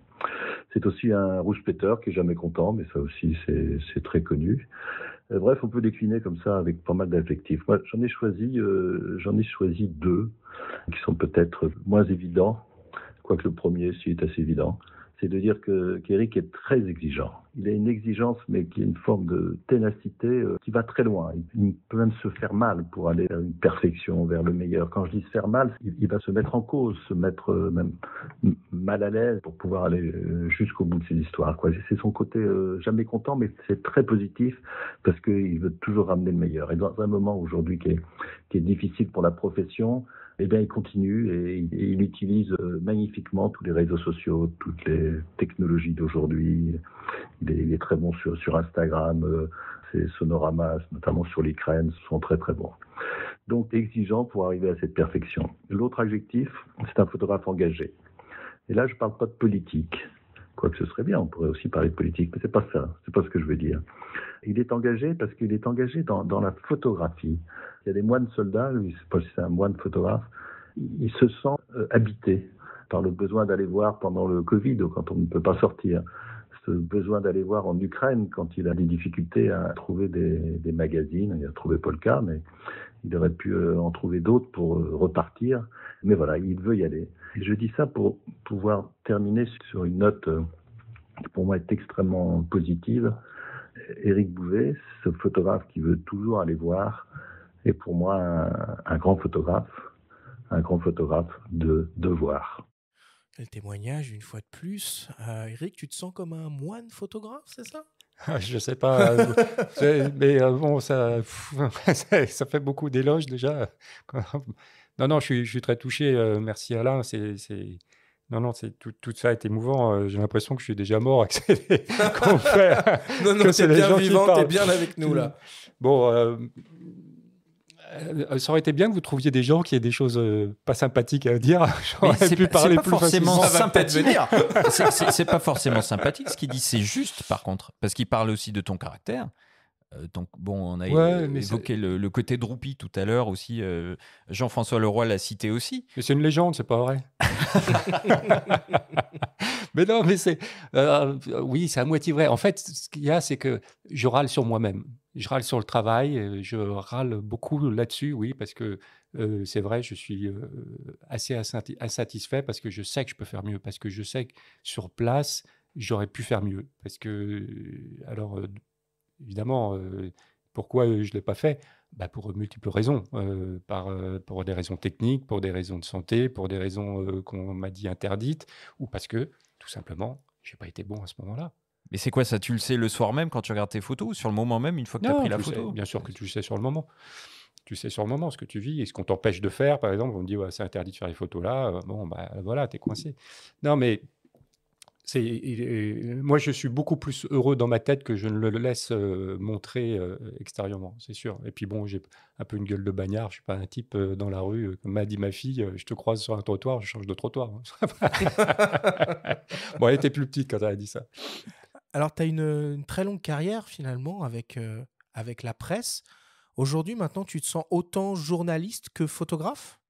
C'est aussi un rouge-péteur qui est jamais content, mais ça aussi c'est très connu. Euh, bref, on peut décliner comme ça avec pas mal d'affectifs. Moi, j'en ai choisi, euh, ai choisi deux qui sont peut-être moins évidents, quoique le premier, s'il est assez évident c'est de dire que qu'Eric est très exigeant. Il a une exigence, mais qui est une forme de ténacité euh, qui va très loin. Il, peut même se faire mal pour aller vers une perfection, vers le meilleur. Quand je dis se faire mal, il, va se mettre en cause, se mettre euh, même mal à l'aise pour pouvoir aller euh, jusqu'au bout de ses histoires. C'est son côté jamais content, mais c'est très positif parce qu'il veut toujours ramener le meilleur. Et dans un moment aujourd'hui qui est, qui est difficile pour la profession, eh bien, il continue et, il utilise euh, magnifiquement tous les réseaux sociaux, toutes les technologies d'aujourd'hui. Il, est très bon sur, Instagram, ses euh, sonoramas, notamment sur l'Ukraine, sont très très bons. Donc exigeant pour arriver à cette perfection. L'autre adjectif, c'est un photographe engagé. Et là, je ne parle pas de politique, que ce serait bien, on pourrait aussi parler de politique, mais c'est pas ça, c'est pas ce que je veux dire. Il est engagé parce qu'il est engagé dans, la photographie. Il y a des moines soldats, je ne sais pas si c'est un moine photographe, il se sent euh, habité par le besoin d'aller voir pendant le Covid, quand on ne peut pas sortir, ce besoin d'aller voir en Ukraine quand il a des difficultés à trouver des, des magazines, il a trouvé Polka, mais il aurait pu euh, en trouver d'autres pour euh, repartir. Mais voilà, il veut y aller. je dis ça pour pouvoir terminer sur une note euh, qui pour moi est extrêmement positive. Éric Bouvet, ce photographe qui veut toujours aller voir, est pour moi un, grand photographe, un grand photographe de devoir. Le témoignage, une fois de plus. Eric, tu te sens comme un moine photographe, c'est ça Je sais pas. Euh, mais euh, bon, ça, ça fait beaucoup d'éloges déjà. non, non, je suis, très touché. Euh, merci Alain. non, non, tout, tout, ça est émouvant. J'ai l'impression que je suis déjà mort. ce Qu'on non, non, c'est bien vivant, t'es bien avec nous là. Bon, euh, euh, ça aurait été bien que vous trouviez des gens qui aient des choses euh, pas sympathiques à dire. J'aurais pu pas, parler plus forcément sympathique. c'est pas forcément sympathique. Ce qu'il dit, c'est juste, par contre, parce qu'il parle aussi de ton caractère. Donc, bon, on a évoqué le, côté droupi tout à l'heure aussi. Jean-François Leroy l'a cité aussi. Mais c'est une légende, c'est pas vrai. mais non, mais c'est. oui, c'est à moitié vrai. En fait, ce qu'il y a, c'est que je râle sur moi-même je râle sur le travail, je râle beaucoup là-dessus, oui, parce que c'est vrai, je suis assez insatisfait parce que je sais que je peux faire mieux, parce que je sais que sur place, j'aurais pu faire mieux. Parce que, alors, évidemment, pourquoi je ne l'ai pas fait bah, Pour multiples raisons, par, pour des raisons techniques, pour des raisons de santé, pour des raisons qu'on m'a dit interdites, ou parce que, tout simplement, je n'ai pas été bon à ce moment-là. Et c'est quoi ça Tu le sais le soir même quand tu regardes tes photos ou sur le moment même une fois que tu as pris la photo Bien sûr que tu le sais sur le moment. Tu sais sur le moment ce que tu vis et ce qu'on t'empêche de faire. Par exemple, on me dit c'est interdit de faire les photos là. Euh, bon, bah voilà, t'es coincé. Non, mais c'est euh, moi je suis beaucoup plus heureux dans ma tête que je ne le laisse euh, montrer extérieurement, c'est sûr. Et puis bon, j'ai un peu une gueule de bagnard, je suis pas un type dans la rue comme m'a dit ma fille, je te croise sur un trottoir, je change de trottoir. Hein. bon, elle était plus petite quand elle a dit ça. Alors, tu as une, très longue carrière finalement avec, euh, avec la presse. Aujourd'hui, maintenant, tu te sens autant journaliste que photographe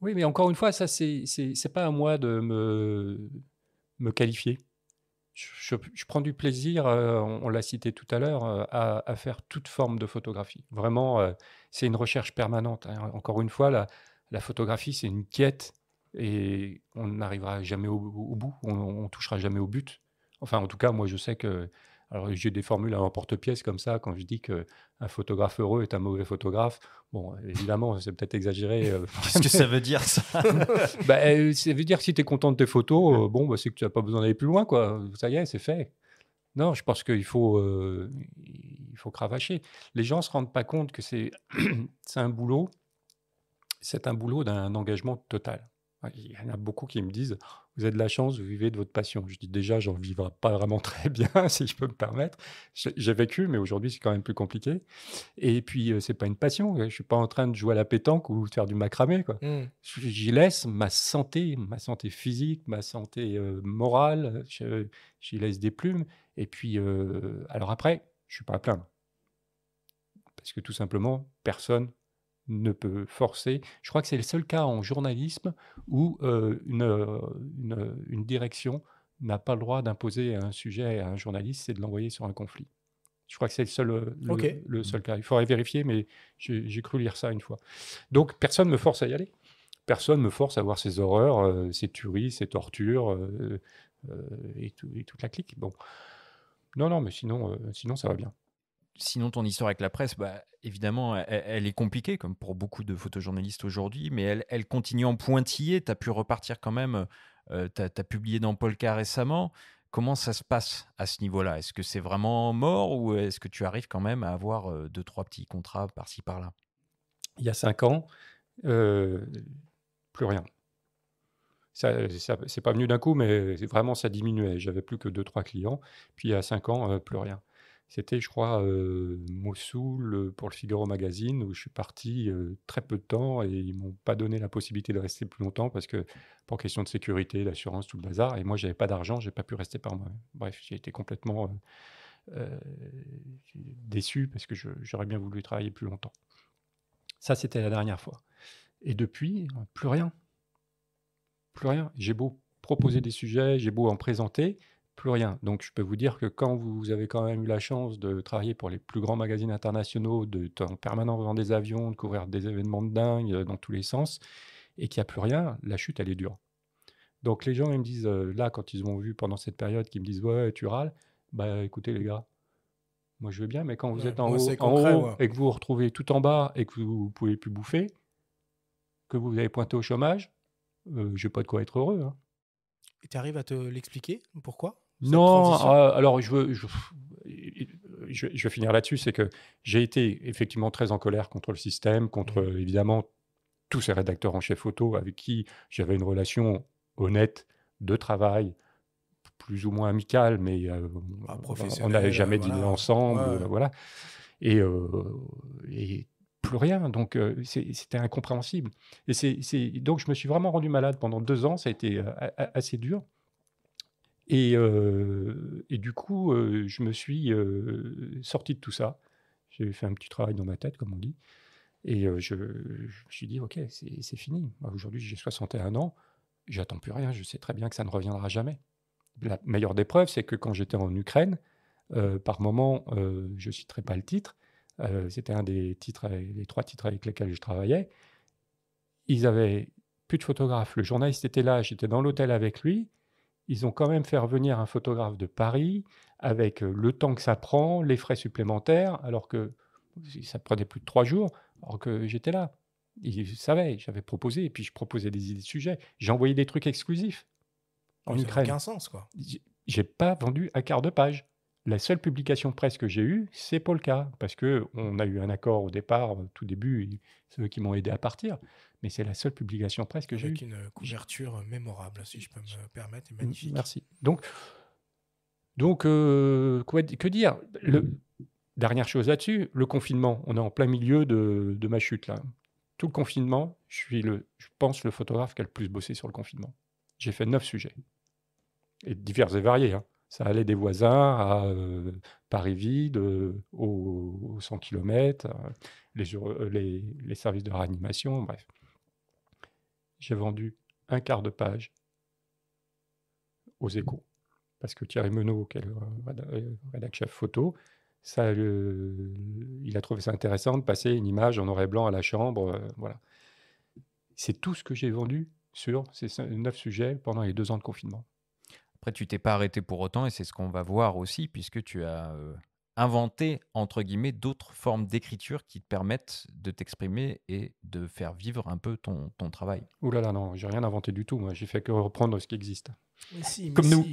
Oui, mais encore une fois, ça, c'est pas à moi de me, me qualifier. Je, prends du plaisir, euh, on, l'a cité tout à l'heure, euh, à, faire toute forme de photographie. Vraiment, c'est une recherche permanente. Hein. Encore une fois, la, la photographie, c'est une quête et on n'arrivera jamais au, bout, on, on, touchera jamais au but. Enfin, en tout cas, moi, je sais que. Alors, j'ai des formules à l'emporte-pièce comme ça, quand je dis qu'un photographe heureux est un mauvais photographe. Bon, évidemment, c'est peut-être exagéré. Euh, Qu'est-ce que ça veut dire, ça bah, euh, Ça veut dire que si tu es content de tes photos, euh, bon, bah, c'est que tu n'as pas besoin d'aller plus loin, quoi. Ça y est, c'est fait. Non, je pense qu'il faut, il faut cravacher. Les gens ne se rendent pas compte que c'est un boulot, c'est un boulot d'un engagement total. Ah, il y en a beaucoup qui me disent Vous avez de la chance, vous vivez de votre passion. Je dis déjà, j'en vivrai pas vraiment très bien, si je peux me permettre. J'ai vécu, mais aujourd'hui, c'est quand même plus compliqué. Et puis, euh, c'est pas une passion. Je suis pas en train de jouer à la pétanque ou de faire du macramé. Quoi. Mmh. J'y laisse ma santé, ma santé physique, ma santé euh, morale. J'y laisse des plumes. Et puis, euh, alors après, je suis pas à plaindre. Parce que tout simplement, personne ne peut forcer. Je crois que c'est le seul cas en journalisme où euh, euh, une, une, direction n'a pas le droit d'imposer un sujet à un journaliste, c'est de l'envoyer sur un conflit. Je crois que c'est le seul, le, seul cas. Il faudrait vérifier, mais j'ai cru lire ça une fois. Donc personne ne me force à y aller. Personne ne me force à voir ces horreurs, euh, ces tueries, ces tortures et, toute la clique. Bon. Non, non, mais sinon, sinon ça va bien sinon, ton histoire avec la presse, bah, évidemment, e-, e-, elle, est compliquée, comme pour beaucoup de photojournalistes aujourd'hui, mais elle, continue en pointillé. Tu as pu repartir quand même. Euh, tu as, publié dans Polka récemment. Comment ça se passe à ce niveau-là Est-ce que c'est vraiment mort ou est-ce que tu arrives quand même à avoir euh, deux, trois petits contrats par-ci, par-là Il y a cinq ans, euh, plus rien. Ça, c'est pas venu d'un coup, mais vraiment, ça diminuait. J'avais plus que deux, trois clients. Puis il y a cinq ans, plus rien. C'était, je crois, euh, Mossoul euh, pour le Figaro Magazine, où je suis parti euh, très peu de temps et ils m'ont pas donné la possibilité de rester plus longtemps parce que pour question de sécurité, d'assurance, tout le bazar. Et moi, j'avais pas d'argent, j'ai pas pu rester par moi. Bref, j'ai été complètement déçu parce que j'aurais bien voulu travailler plus longtemps. Ça, c'était la dernière fois. Et depuis, plus rien. Plus rien. J'ai beau proposer des sujets, j'ai beau en présenter, plus rien. Donc je peux vous dire que quand vous avez quand même eu la chance de travailler pour les plus grands magazines internationaux, de en permanent dans des avions, de couvrir des événements de dingue euh, dans tous les sens, et qu'il n'y a plus rien, la chute, elle est dure. Donc les gens, ils me disent, euh, là, quand ils m'ont vu pendant cette période, qu'ils me disent, ouais, tu râles, bah écoutez les gars, moi je veux bien, mais quand vous êtes en haut, et que vous vous retrouvez tout en bas et que vous ne pouvez plus bouffer, que vous avez pointé au chômage, euh, je n'ai pas de quoi être heureux. Hein. Et tu arrives à te l'expliquer Pourquoi non, ah, alors je veux. Je, finir là-dessus, c'est que j'ai été effectivement très en colère contre le système, contre mm. évidemment tous ces rédacteurs en chef photo avec qui j'avais une relation honnête de travail, plus ou moins amicale, mais euh, ah, on n'avait jamais dîné ensemble, voilà. Euh, et, plus rien, donc euh, c'était incompréhensible. Et c'est donc je me suis vraiment rendu malade pendant deux ans, ça a été assez dur. Et, du coup, je me suis sorti de tout ça. J'ai fait un petit travail dans ma tête, comme on dit. Et je, me suis dit, OK, c'est fini. Aujourd'hui, j'ai 61 ans. J'attends plus rien. Je sais très bien que ça ne reviendra jamais. La meilleure des preuves, c'est que quand j'étais en Ukraine, par moment, je ne citerai pas le titre. C'était un des titres, les trois titres avec lesquels je travaillais. Ils avaient plus de photographes. Le journaliste était là. J'étais dans l'hôtel avec lui ils ont quand même fait revenir un photographe de Paris avec euh, le temps que ça prend, les frais supplémentaires, alors que ça prenait plus de trois jours, alors que j'étais là. Ils savaient, j'avais proposé, et puis je proposais des idées de sujets. J'ai envoyé des trucs exclusifs en oh, Ukraine. Ça n'a aucun sens, quoi. J'ai pas vendu un quart de page. La seule publication presse que j'ai eue, c'est Polka, parce que on a eu un accord au départ, tout début, ceux qui m'ont aidé à partir, mais c'est la seule publication presse que j'ai eue. Avec une couverture mémorable, si je peux me permettre, magnifique. Merci. Donc, donc euh, quoi, que dire le, Dernière chose là-dessus, le confinement. On est en plein milieu de, ma chute, là. Tout le confinement, je suis, le, je pense, le photographe qui a le plus bossé sur le confinement. J'ai fait neuf sujets, et divers et variés, hein. Ça allait des voisins à euh, Paris vide, aux, 100 km, les, les, services de réanimation, bref. J'ai vendu un quart de page aux échos. Parce que Thierry Menot, qui est le euh, rédacteur photo, ça, euh, il a trouvé ça intéressant de passer une image en noir et blanc à la chambre. voilà. C'est tout ce que j'ai vendu sur ces neuf sujets pendant les deux ans de confinement. Après, tu t'es pas arrêté pour autant, et c'est ce qu'on va voir aussi, puisque tu as inventé, entre guillemets, d'autres formes d'écriture qui te permettent de t'exprimer et de faire vivre un peu ton, travail. Ouh là là, non, j'ai rien inventé du tout, moi, j'ai fait que reprendre ce qui existe. Comme nous.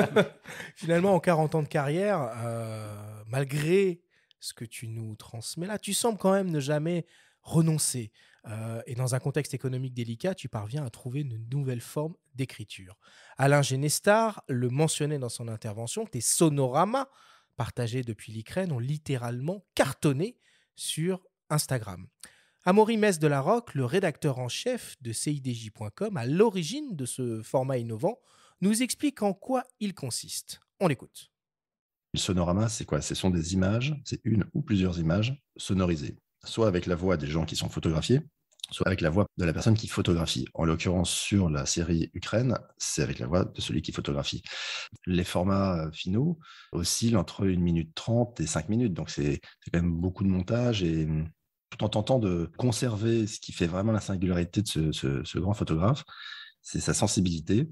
Finalement, en 40 ans de carrière, euh, malgré ce que tu nous transmets là, tu sembles quand même ne jamais renoncer euh, et dans un contexte économique délicat, tu parviens à trouver une nouvelle forme d'écriture. Alain Genestar le mentionnait dans son intervention, tes sonoramas partagés depuis l'Ukraine ont littéralement cartonné sur Instagram. Amaury Metz de la Roque, le rédacteur en chef de CIDJ.com, à l'origine de ce format innovant, nous explique en quoi il consiste. On l'écoute. Le sonorama, c'est quoi Ce sont des images, c'est une ou plusieurs images sonorisées, soit avec la voix des gens qui sont photographiés, soit avec la voix de la personne qui photographie. En l'occurrence, sur la série Ukraine, c'est avec la voix de celui qui photographie. Les formats euh, finaux oscillent entre 1 minute 30 et 5 minutes, donc c'est quand même beaucoup de montage et hum, tout en tentant de conserver ce qui fait vraiment la singularité de ce, ce grand photographe, c'est sa sensibilité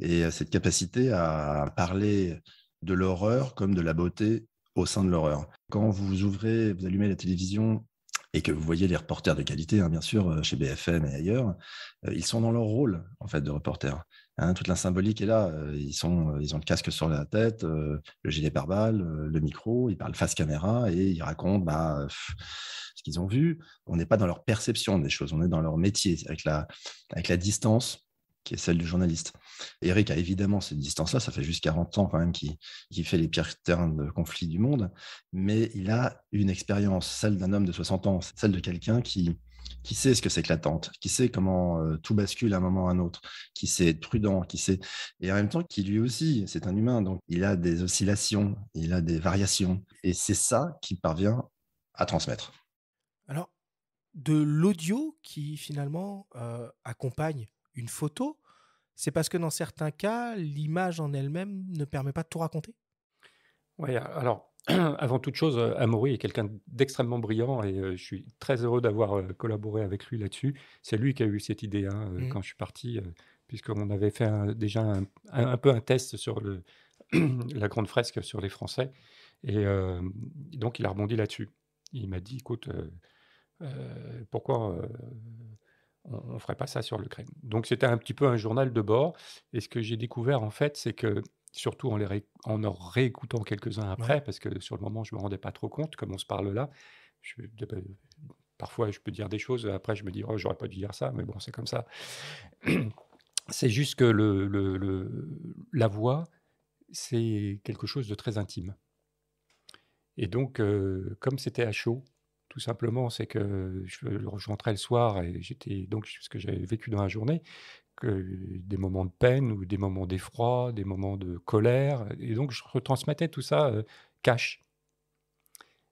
et euh, cette capacité à parler de l'horreur comme de la beauté au sein de l'horreur. Quand vous ouvrez, vous allumez la télévision et que vous voyez les reporters de qualité, hein, bien sûr, euh, chez BFM et ailleurs, euh, ils sont dans leur rôle en fait de reporter. Hein. toute la symbolique est là. Euh, ils, sont, ils ont le casque sur la tête, le gilet pare-balles, le micro, ils parlent face caméra et ils racontent bah, ce qu'ils ont vu. On n'est pas dans leur perception des choses, on est dans leur métier, avec la, avec la distance qui est celle du journaliste. Eric a évidemment cette distance-là, ça fait juste 40 ans quand même qu'il fait les pires termes de conflit du monde, mais il a une expérience, celle d'un homme de 60 ans, celle de quelqu'un qui, qui sait ce que c'est que l'attente, qui sait comment euh, tout bascule à un moment ou à un autre, qui sait être prudent, qui sait, et en même temps qui lui aussi, c'est un humain, donc il a des oscillations, il a des variations, et c'est ça qu'il parvient à transmettre. Alors, de l'audio qui finalement euh, accompagne une photo, c'est parce que dans certains cas, l'image en elle-même ne permet pas de tout raconter Oui, alors, avant toute chose, euh, Amaury est quelqu'un d'extrêmement brillant et euh, je suis très heureux d'avoir euh, collaboré avec lui là-dessus. C'est lui qui a eu cette idée hein, mmh. quand je suis parti, puisque on avait fait déjà un, peu un test sur la grande fresque sur les Français. Et donc, il a rebondi là-dessus. Il m'a dit, écoute, pourquoi on ne ferait pas ça sur le l'Ukraine. Donc c'était un petit peu un journal de bord. Et ce que j'ai découvert en fait, c'est que surtout en, les en, réécoutant quelques-uns après, parce que sur le moment je ne me rendais pas trop compte, comme on se parle là, parfois je peux dire des choses, après je me dis oh, j'aurais pas dû dire ça, mais bon c'est comme ça. C'est juste que le, la voix, c'est quelque chose de très intime. Et donc, euh, comme c'était à chaud, tout simplement, c'est que je, je, rentrais le soir et j'étais donc ce que j'avais vécu dans la journée, que des moments de peine ou des moments d'effroi, des moments de colère, et donc je retransmettais tout ça euh, cash.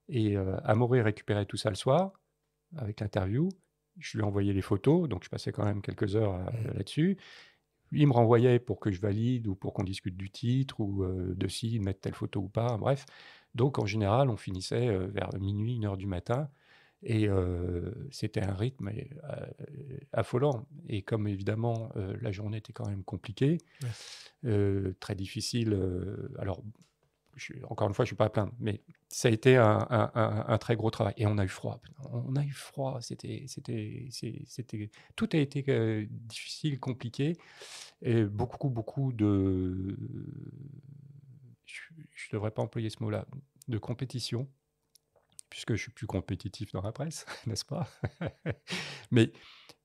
Et euh, récupérait tout ça le soir avec l'interview. Je lui envoyais les photos, donc je passais quand même quelques heures euh, mmh. là-dessus. Il me renvoyait pour que je valide ou pour qu'on discute du titre ou euh, de si, mettre telle photo ou pas, bref. Donc en général, on finissait euh, vers minuit, une heure du matin. Et euh, c'était un rythme euh, affolant. Et comme évidemment la journée était quand même compliquée, très difficile. alors, encore une fois, je ne suis pas à plaindre, mais ça a été un, un, très gros travail. Et on a eu froid. On a eu froid. C'était, c'était, c'était, tout a été difficile, compliqué. Et beaucoup, beaucoup de je ne devrais pas employer ce mot-là, de compétition, puisque je suis plus compétitif dans la presse, n'est-ce pas Mais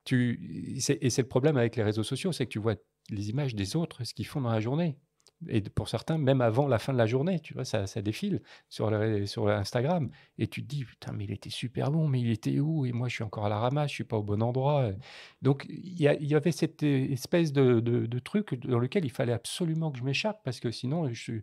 tu, et c'est le problème avec les réseaux sociaux, c'est que tu vois les images des autres, ce qu'ils font dans la journée et pour certains, même avant la fin de la journée, tu vois, ça, ça défile sur, sur Instagram. Et tu te dis, putain, mais il était super bon, mais il était où Et moi, je suis encore à la ramasse, je suis pas au bon endroit. Donc, il y, avait cette euh, espèce de, truc dans lequel il fallait absolument que je m'échappe, parce que sinon, je,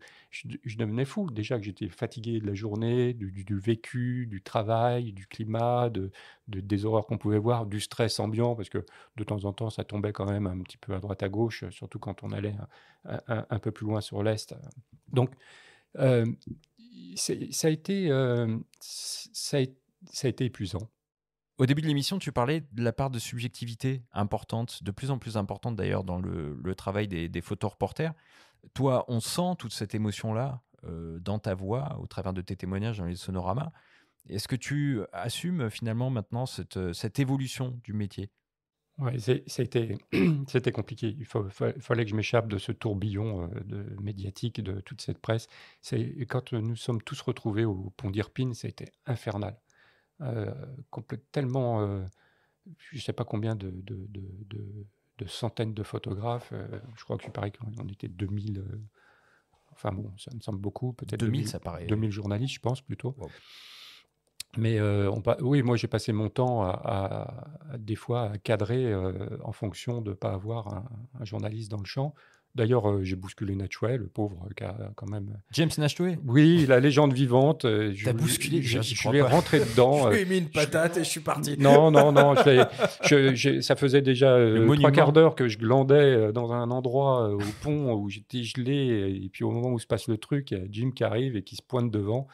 devenais fou. Déjà que j'étais fatigué de la journée, du, du, vécu, du travail, du climat, de, des horreurs qu'on pouvait voir, du stress ambiant, parce que de temps en temps, ça tombait quand même un petit peu à droite à gauche, surtout quand on allait un, peu plus loin sur l'Est. Donc, euh, ça, a été, euh, ça, a, épuisant. Au début de l'émission, tu parlais de la part de subjectivité importante, de plus en plus importante d'ailleurs dans le, travail des, des, photoreporters. Toi, on sent toute cette émotion-là euh, dans ta voix, au travers de tes témoignages dans les sonoramas. Est-ce que tu assumes finalement maintenant cette, évolution du métier Oui, c'était compliqué. Il fallait que je m'échappe de ce tourbillon de, médiatique de toute cette presse. C'est quand nous sommes tous retrouvés au pont d'Irpine, été infernal, euh, tellement Je je sais pas combien de, centaines de photographes. Euh, je crois que je il qu'on était 2000. enfin bon, ça me semble beaucoup, peut-être 2000, ça paraît. 2000 journalistes, je pense plutôt. Mais euh, on oui, moi j'ai passé mon temps à, des fois à cadrer euh, en fonction de ne pas avoir un, journaliste dans le champ. D'ailleurs, euh, j'ai bousculé Natchoué, le pauvre, qui a quand même. James Nachtoué Oui, la légende vivante. euh, T'as bousculé, je, suis je rentré dedans. Je lui mis une patate et je suis parti. non, non, non. ça faisait déjà trois quarts d'heure que je glandais dans un endroit au pont où j'étais gelé. Et puis au moment où se passe le truc, il y a Jim qui arrive et qui se pointe devant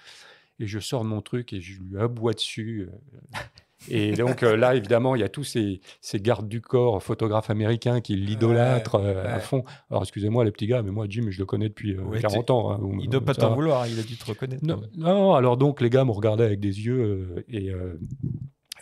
et je sors de mon truc et je lui aboie dessus. Euh, euh. Et donc euh, là, évidemment, il y a tous ces, ces, gardes du corps, photographes américains qui l'idolâtrent à fond. Alors excusez-moi les petits gars, mais moi Jim, je le connais depuis 40 ans. Hein, il ne doit pas t'en vouloir, il a dû te reconnaître. Non, alors donc les gars me regardaient avec des yeux et...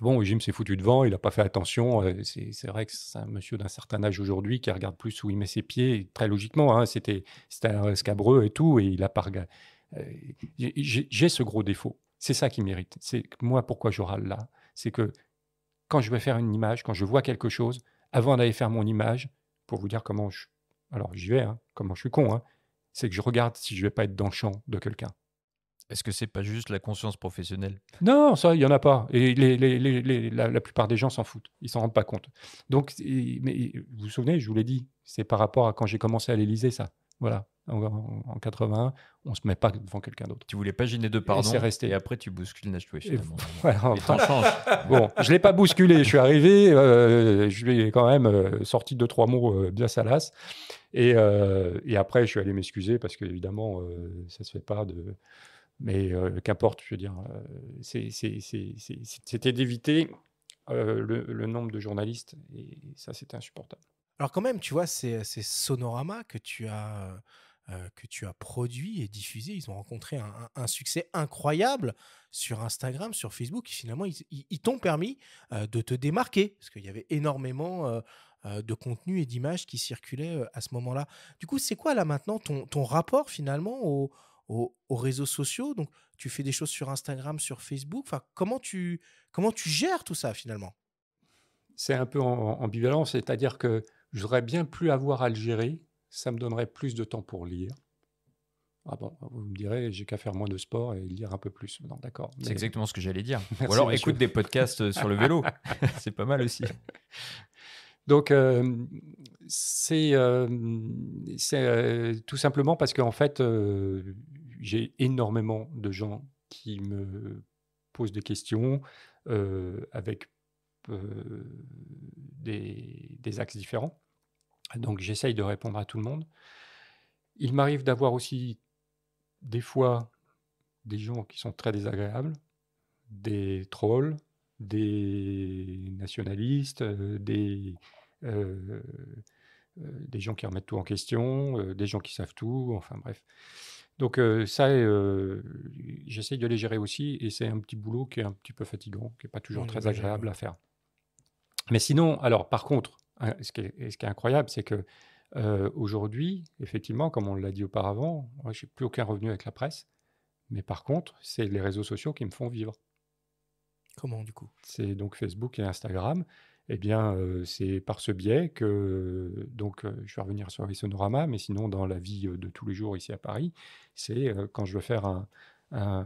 Bon, Jim s'est foutu devant, il n'a pas fait attention. C'est vrai que c'est un monsieur d'un certain âge aujourd'hui qui regarde plus où il met ses pieds. très logiquement, hein, c'était un scabreux et tout, et il n'a pas regardé euh, j'ai ce gros défaut. C'est ça qui mérite. C'est moi pourquoi je râle là. C'est que quand je vais faire une image, quand je vois quelque chose, avant d'aller faire mon image, pour vous dire comment je. Alors j'y vais, hein, comment je suis con, hein, c'est que je regarde si je vais pas être dans le champ de quelqu'un. Est-ce que c'est pas juste la conscience professionnelle Non, ça, il y en a pas. Et la, plupart des gens s'en foutent. Ils s'en rendent pas compte. Donc, mais, vous vous souvenez, je vous l'ai dit, c'est par rapport à quand j'ai commencé à l'Élysée, ça. Voilà en, 81, 80, on se met pas devant quelqu'un d'autre. Tu voulais pas gêner de pardon. C'est resté. Et après, tu bouscules Je finalement. bon, je l'ai pas bousculé. Je suis arrivé. Euh, je lui ai quand même euh, sorti deux trois mots euh, bien salaces. Et, après, je suis allé m'excuser parce qu'évidemment, ça se fait pas de. Mais qu'importe, je veux dire, c'était d'éviter le, nombre de journalistes et ça, c'était insupportable. Alors quand même, tu vois, c'est Sonorama que tu as euh, que tu as produit et diffusé. Ils ont rencontré un, succès incroyable sur Instagram, sur Facebook. Et finalement, ils, t'ont permis euh, de te démarquer parce qu'il y avait énormément euh, de contenu et d'images qui circulaient à ce moment-là. Du coup, c'est quoi là maintenant ton, rapport finalement aux, réseaux sociaux Donc, tu fais des choses sur Instagram, sur Facebook. Enfin, comment tu, comment tu gères tout ça finalement C'est un peu ambivalent, c'est-à-dire que j'aurais bien plus avoir à gérer ça me donnerait plus de temps pour lire. Ah vous me direz, j'ai qu'à faire moins de sport et lire un peu plus. Non, d'accord. C'est exactement ce que j'allais dire. Ou alors écoute des podcasts euh, sur le vélo. c'est pas mal aussi. Donc, euh, c'est euh, tout simplement parce qu'en fait, j'ai énormément de gens qui me posent des questions avec des axes différents. Donc j'essaye de répondre à tout le monde. Il m'arrive d'avoir aussi des fois des gens qui sont très désagréables, des trolls, des nationalistes, euh, des, euh, euh, des gens qui remettent tout en question, des gens qui savent tout, enfin bref. Donc ça, j'essaye de les gérer aussi, et c'est un petit boulot qui est un petit peu fatigant, qui n'est pas toujours très agréable à faire. Mais sinon, alors par contre, ah, ce qui est, incroyable, c'est que euh, aujourd'hui, effectivement, comme on l'a dit auparavant, je n'ai plus aucun revenu avec la presse. Mais par contre, c'est les réseaux sociaux qui me font vivre. Comment du coup C'est donc Facebook et Instagram. Eh bien, euh, c'est par ce biais que, donc, euh, je vais revenir sur Visonorama, mais sinon, dans la vie de tous les jours ici à Paris, c'est quand je veux faire un, un,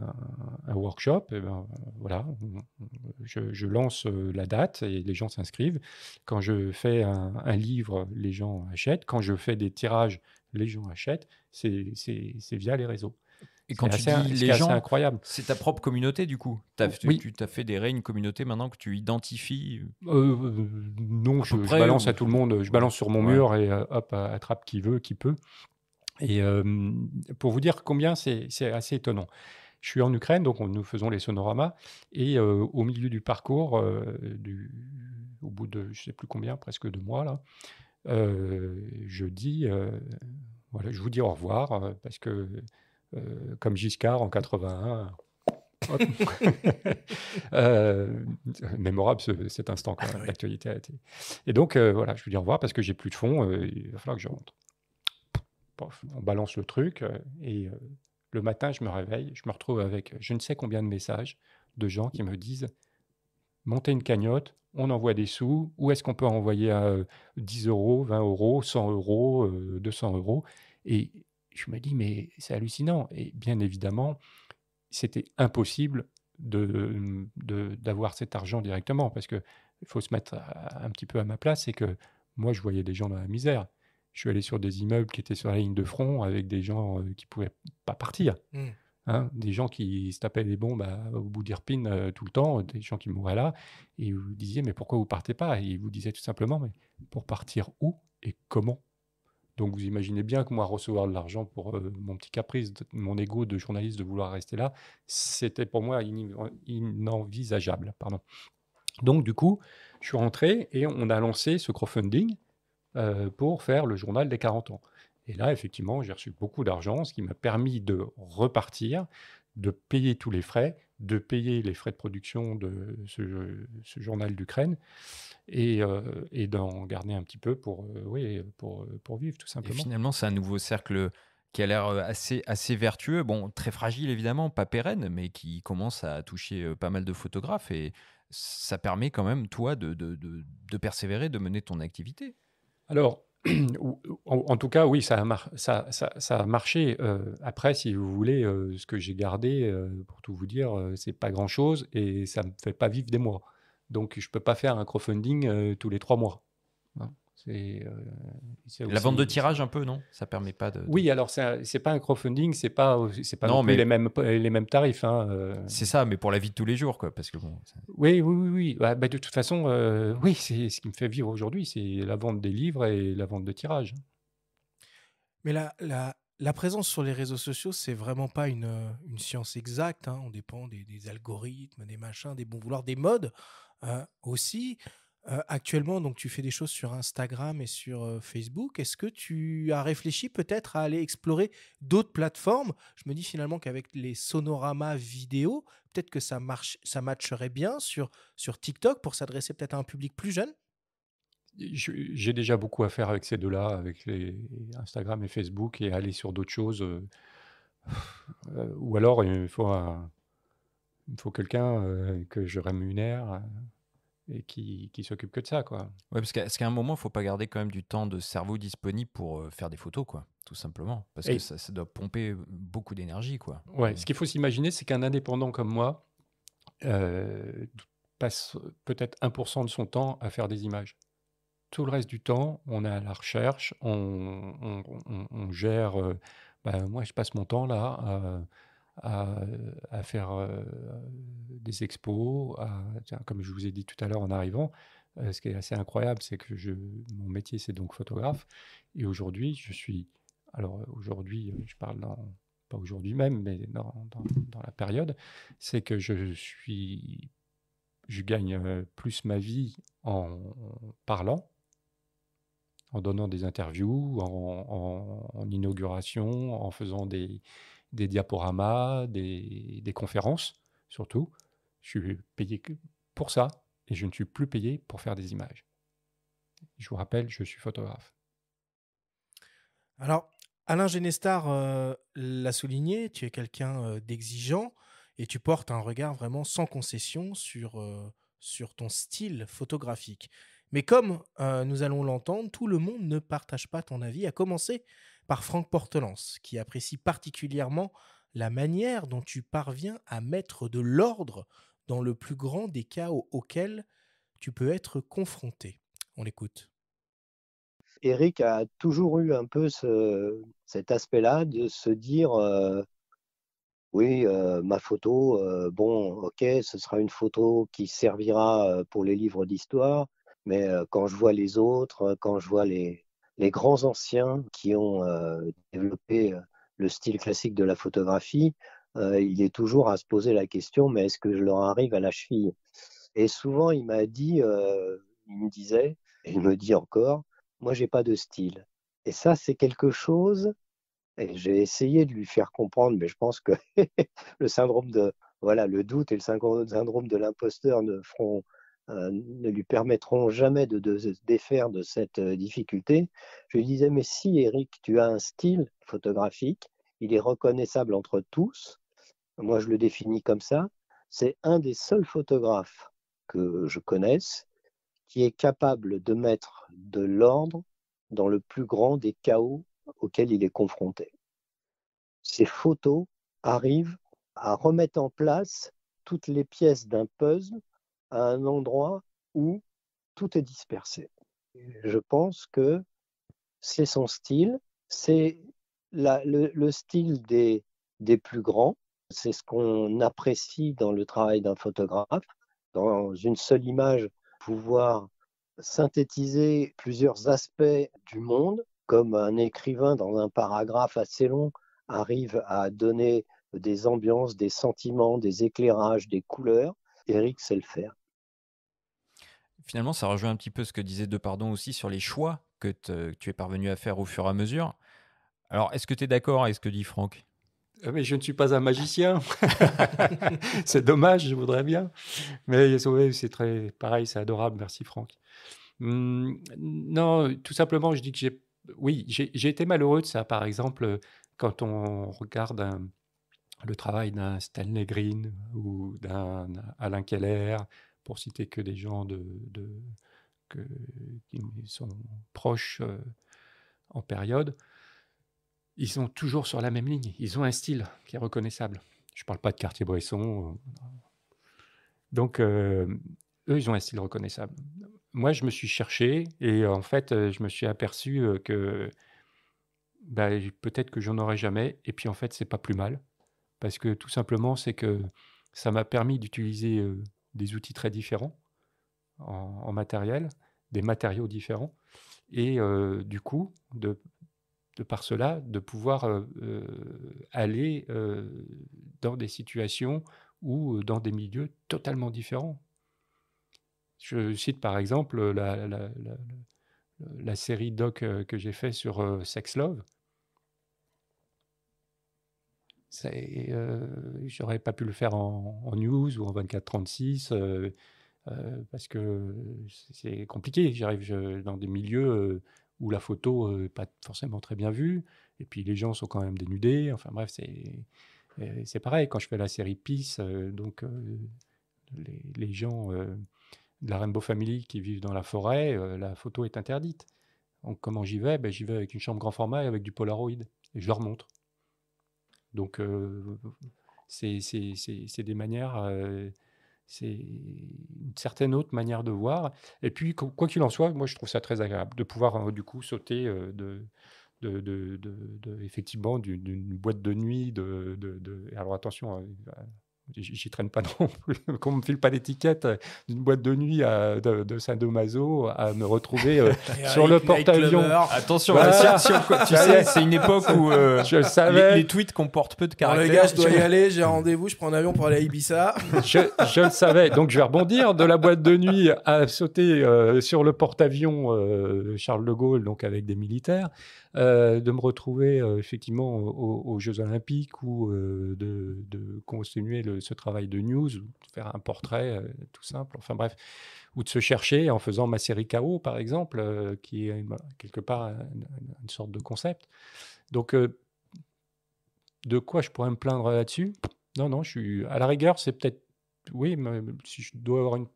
workshop, eh ben, voilà, je, lance euh, la date et les gens s'inscrivent. Quand je fais un, livre, les gens achètent. Quand je fais des tirages, les gens achètent. C'est via les réseaux. Et quand tu dis les gens, incroyable. C'est ta propre communauté du coup. Tu as fait des une communauté maintenant que tu identifies. Euh, euh, non, je, balance à tout le monde. Je balance sur mon mur et hop attrape qui veut, qui peut. Et pour vous dire combien c'est assez étonnant. Je suis en Ukraine, donc nous faisons les sonoramas, et au milieu du parcours, du, au bout de je ne sais plus combien, presque deux mois, là, je dis, voilà, je vous dis au revoir, parce que comme Giscard en 81, euh, mémorable cet instant ah l'actualité a été. Et donc voilà, je vous dis au revoir parce que j'ai plus de fonds, il va falloir que je rentre on balance le truc euh, et euh, le matin, je me réveille, je me retrouve avec je ne sais combien de messages de gens qui me disent montez une cagnotte, on envoie des sous, où est-ce qu'on peut envoyer 10 euh, euros, 20 euros, 100 euros, 200 euros Et je me dis, mais c'est hallucinant. Et bien évidemment, c'était impossible de, d'avoir cet argent directement parce que faut se mettre un petit peu à ma place, et que moi, je voyais des gens dans la misère. Je suis allé sur des immeubles qui étaient sur la ligne de front avec des gens euh, qui pouvaient pas partir. Mmh. Hein. des gens qui se tapaient des bombes euh, au bout d'Irpin euh, tout le temps, des gens qui mouraient là, et vous disiez mais pourquoi vous partez pas Et ils vous disaient tout simplement mais pour partir où et comment Donc vous imaginez bien que moi recevoir de l'argent pour mon petit caprice, mon ego de journaliste de vouloir rester là, c'était pour moi inenvisageable. Pardon. Donc du coup, je suis rentré et on a lancé ce crowdfunding euh, pour faire le journal des 40 ans. Et là, effectivement, j'ai reçu beaucoup d'argent, ce qui m'a permis de repartir, de payer tous les frais, de payer les frais de production de ce, journal d'Ukraine euh, et, d'en garder un petit peu pour, euh, pour, vivre, tout simplement. Et finalement, c'est un nouveau cercle qui a l'air assez, assez vertueux, bon, très fragile évidemment, pas pérenne, mais qui commence à toucher pas mal de photographes et ça permet quand même, toi, de persévérer, de mener ton activité. Alors, en, tout cas, oui, ça a, marché. Euh, après, si vous voulez, euh, ce que j'ai gardé, euh, pour tout vous dire, c'est pas grand-chose et ça me fait pas vivre des mois. Donc, je ne peux pas faire un crowdfunding tous les trois mois. Hein. Euh, la vente de tirage un peu, non Ça permet pas de. Oui, alors c'est pas un crowdfunding, c'est pas c'est pas non, mais... les mêmes les mêmes tarifs. Hein, euh. C'est ça, mais pour la vie de tous les jours, quoi, parce que bon. Oui, oui, oui, oui. Bah, bah, de toute façon, euh, oui, c'est ce qui me fait vivre aujourd'hui, c'est la vente des livres et la vente de tirage. Mais la, la, la présence sur les réseaux sociaux, c'est vraiment pas une, une science exacte. Hein. On dépend des, des, algorithmes, des machins, des bons vouloirs, des modes hein, aussi. Euh, actuellement, donc tu fais des choses sur Instagram et sur Facebook. Est-ce que tu as réfléchi peut-être à aller explorer d'autres plateformes Je me dis finalement qu'avec les sonoramas vidéo, peut-être que ça marche, ça matcherait bien sur, sur TikTok pour s'adresser peut-être à un public plus jeune. J'ai déjà beaucoup à faire avec ces deux-là, avec les Instagram et Facebook, et aller sur d'autres choses. ou alors, il faut, faut quelqu'un que je rémunère et qui, qui s'occupe que de ça, quoi. Ouais, parce qu'à un moment, il faut pas garder quand même du temps de cerveau disponible pour faire des photos, quoi, tout simplement, parce que ça, ça, doit pomper beaucoup d'énergie, quoi. Ouais, Ce qu'il faut s'imaginer, c'est qu'un indépendant comme moi passe peut-être 1% de son temps à faire des images. Tout le reste du temps, on est à la recherche, on, on, gère. Bah, moi, je passe mon temps là à, faire euh, des expos. comme je vous ai dit tout à l'heure en arrivant, euh, ce qui est assez incroyable, c'est que je, mon métier, c'est donc photographe. Et aujourd'hui, je suis. Alors aujourd'hui, je parle pas aujourd'hui même, mais dans, la période, c'est que je suis. Je gagne euh, plus ma vie en parlant en donnant des interviews, en inauguration, en faisant des, des diaporamas, des, conférences, surtout. Je suis payé pour ça et je ne suis plus payé pour faire des images. Je vous rappelle, je suis photographe. Alors, Alain Genestar euh, l'a souligné, tu es quelqu'un euh, d'exigeant et tu portes un regard vraiment sans concession sur, euh, sur ton style photographique. Mais comme nous allons l'entendre, tout le monde ne partage pas ton avis, à commencer par Franck Portelance, qui apprécie particulièrement la manière dont tu parviens à mettre de l'ordre dans le plus grand des chaos auxquels tu peux être confronté. On l'écoute. Eric a toujours eu un peu cet aspect-là de se dire euh, oui, euh, ma photo, euh, bon, ok, ce sera une photo qui servira pour les livres d'histoire, mais quand je vois les autres, quand je vois les, les grands anciens qui ont euh, développé euh, le style classique de la photographie, euh, il est toujours à se poser la question, mais est-ce que je leur arrive à la cheville Et souvent, il m'a dit, il me disait, il me dit encore, moi, j'ai pas de style. Et ça, c'est quelque chose, et j'ai essayé de lui faire comprendre, mais je pense que le syndrome de, voilà, le doute et le syndrome de l'imposteur ne feront euh, ne lui permettront jamais de, se défaire de cette euh, difficulté. Je lui disais, mais si Eric, tu as un style photographique, il est reconnaissable entre tous, moi je le définis comme ça, c'est un des seuls photographes que je connaisse qui est capable de mettre de l'ordre dans le plus grand des chaos auxquels il est confronté. Ces photos arrivent à remettre en place toutes les pièces d'un puzzle à un endroit où tout est dispersé. Je pense que c'est son style, c'est le, style des, des plus grands, c'est ce qu'on apprécie dans le travail d'un photographe, dans une seule image, pouvoir synthétiser plusieurs aspects du monde, comme un écrivain dans un paragraphe assez long arrive à donner des ambiances, des sentiments, des éclairages, des couleurs. Eric sait le faire finalement, ça rejoint un petit peu ce que disait Depardon aussi sur les choix que, tu es parvenu à faire au fur et à mesure. Alors, est-ce que tu es d'accord avec ce que dit Franck euh, mais je ne suis pas un magicien. c'est dommage, je voudrais bien. Mais c'est très pareil, c'est adorable. Merci Franck. Hum, non, tout simplement, je dis que j'ai. Oui, j'ai été malheureux de ça. Par exemple, quand on regarde le travail d'un Stanley Green ou d'un Alain Keller pour citer que des gens de, que, qui sont proches euh, en période, ils sont toujours sur la même ligne. Ils ont un style qui est reconnaissable. Je ne parle pas de quartier bresson euh, Donc, euh, eux, ils ont un style reconnaissable. Moi, je me suis cherché et en fait, je me suis aperçu que bah, peut-être que j'en aurais jamais. Et puis, en fait, c'est pas plus mal. Parce que tout simplement, c'est que ça m'a permis d'utiliser des outils très différents en, matériel, des matériaux différents, et euh, du coup, de, par cela, de pouvoir euh, euh, aller dans des situations ou dans des milieux totalement différents. Je cite par exemple la, série doc que j'ai fait sur Sex Love, J'aurais pas pu le faire en, news ou en 24-36 parce que c'est compliqué. J'arrive dans des milieux où la photo n'est pas forcément très bien vue, et puis les gens sont quand même dénudés. Enfin bref, c'est pareil quand je fais la série Peace, donc les, gens de la Rainbow Family qui vivent dans la forêt, la photo est interdite. Donc comment j'y vais ben, J'y vais avec une chambre grand format et avec du Polaroid. Et je leur montre. Donc, c'est des manières, c'est une certaine autre manière de voir. Et puis, quoi qu'il en soit, moi, je trouve ça très agréable de pouvoir, du coup, sauter de, de, de, effectivement d'une boîte de nuit. De, alors, attention, hein, j'y traîne pas non plus, qu'on me file pas l'étiquette euh, d'une boîte de nuit de, Saint-Domaso à me retrouver euh, sur le porte-avions. Attention, tu sais, c'est une époque où euh, je savais. Les, les, tweets comportent peu de caractère. le gars, je dois y aller, j'ai un rendez-vous, je prends un avion pour aller à Ibiza. je, le savais, donc je vais rebondir de la boîte de nuit à sauter sur le porte avion Charles de Gaulle, donc avec des militaires, de me retrouver effectivement aux, Jeux Olympiques ou de continuer le ce travail de news, ou faire un portrait euh, tout simple, enfin bref, ou de se chercher en faisant ma série KO, par exemple, euh, qui est bah, quelque part une, sorte de concept. Donc, euh, de quoi je pourrais me plaindre là-dessus Non, non, je suis à la rigueur, c'est peut-être, oui, mais si je dois avoir une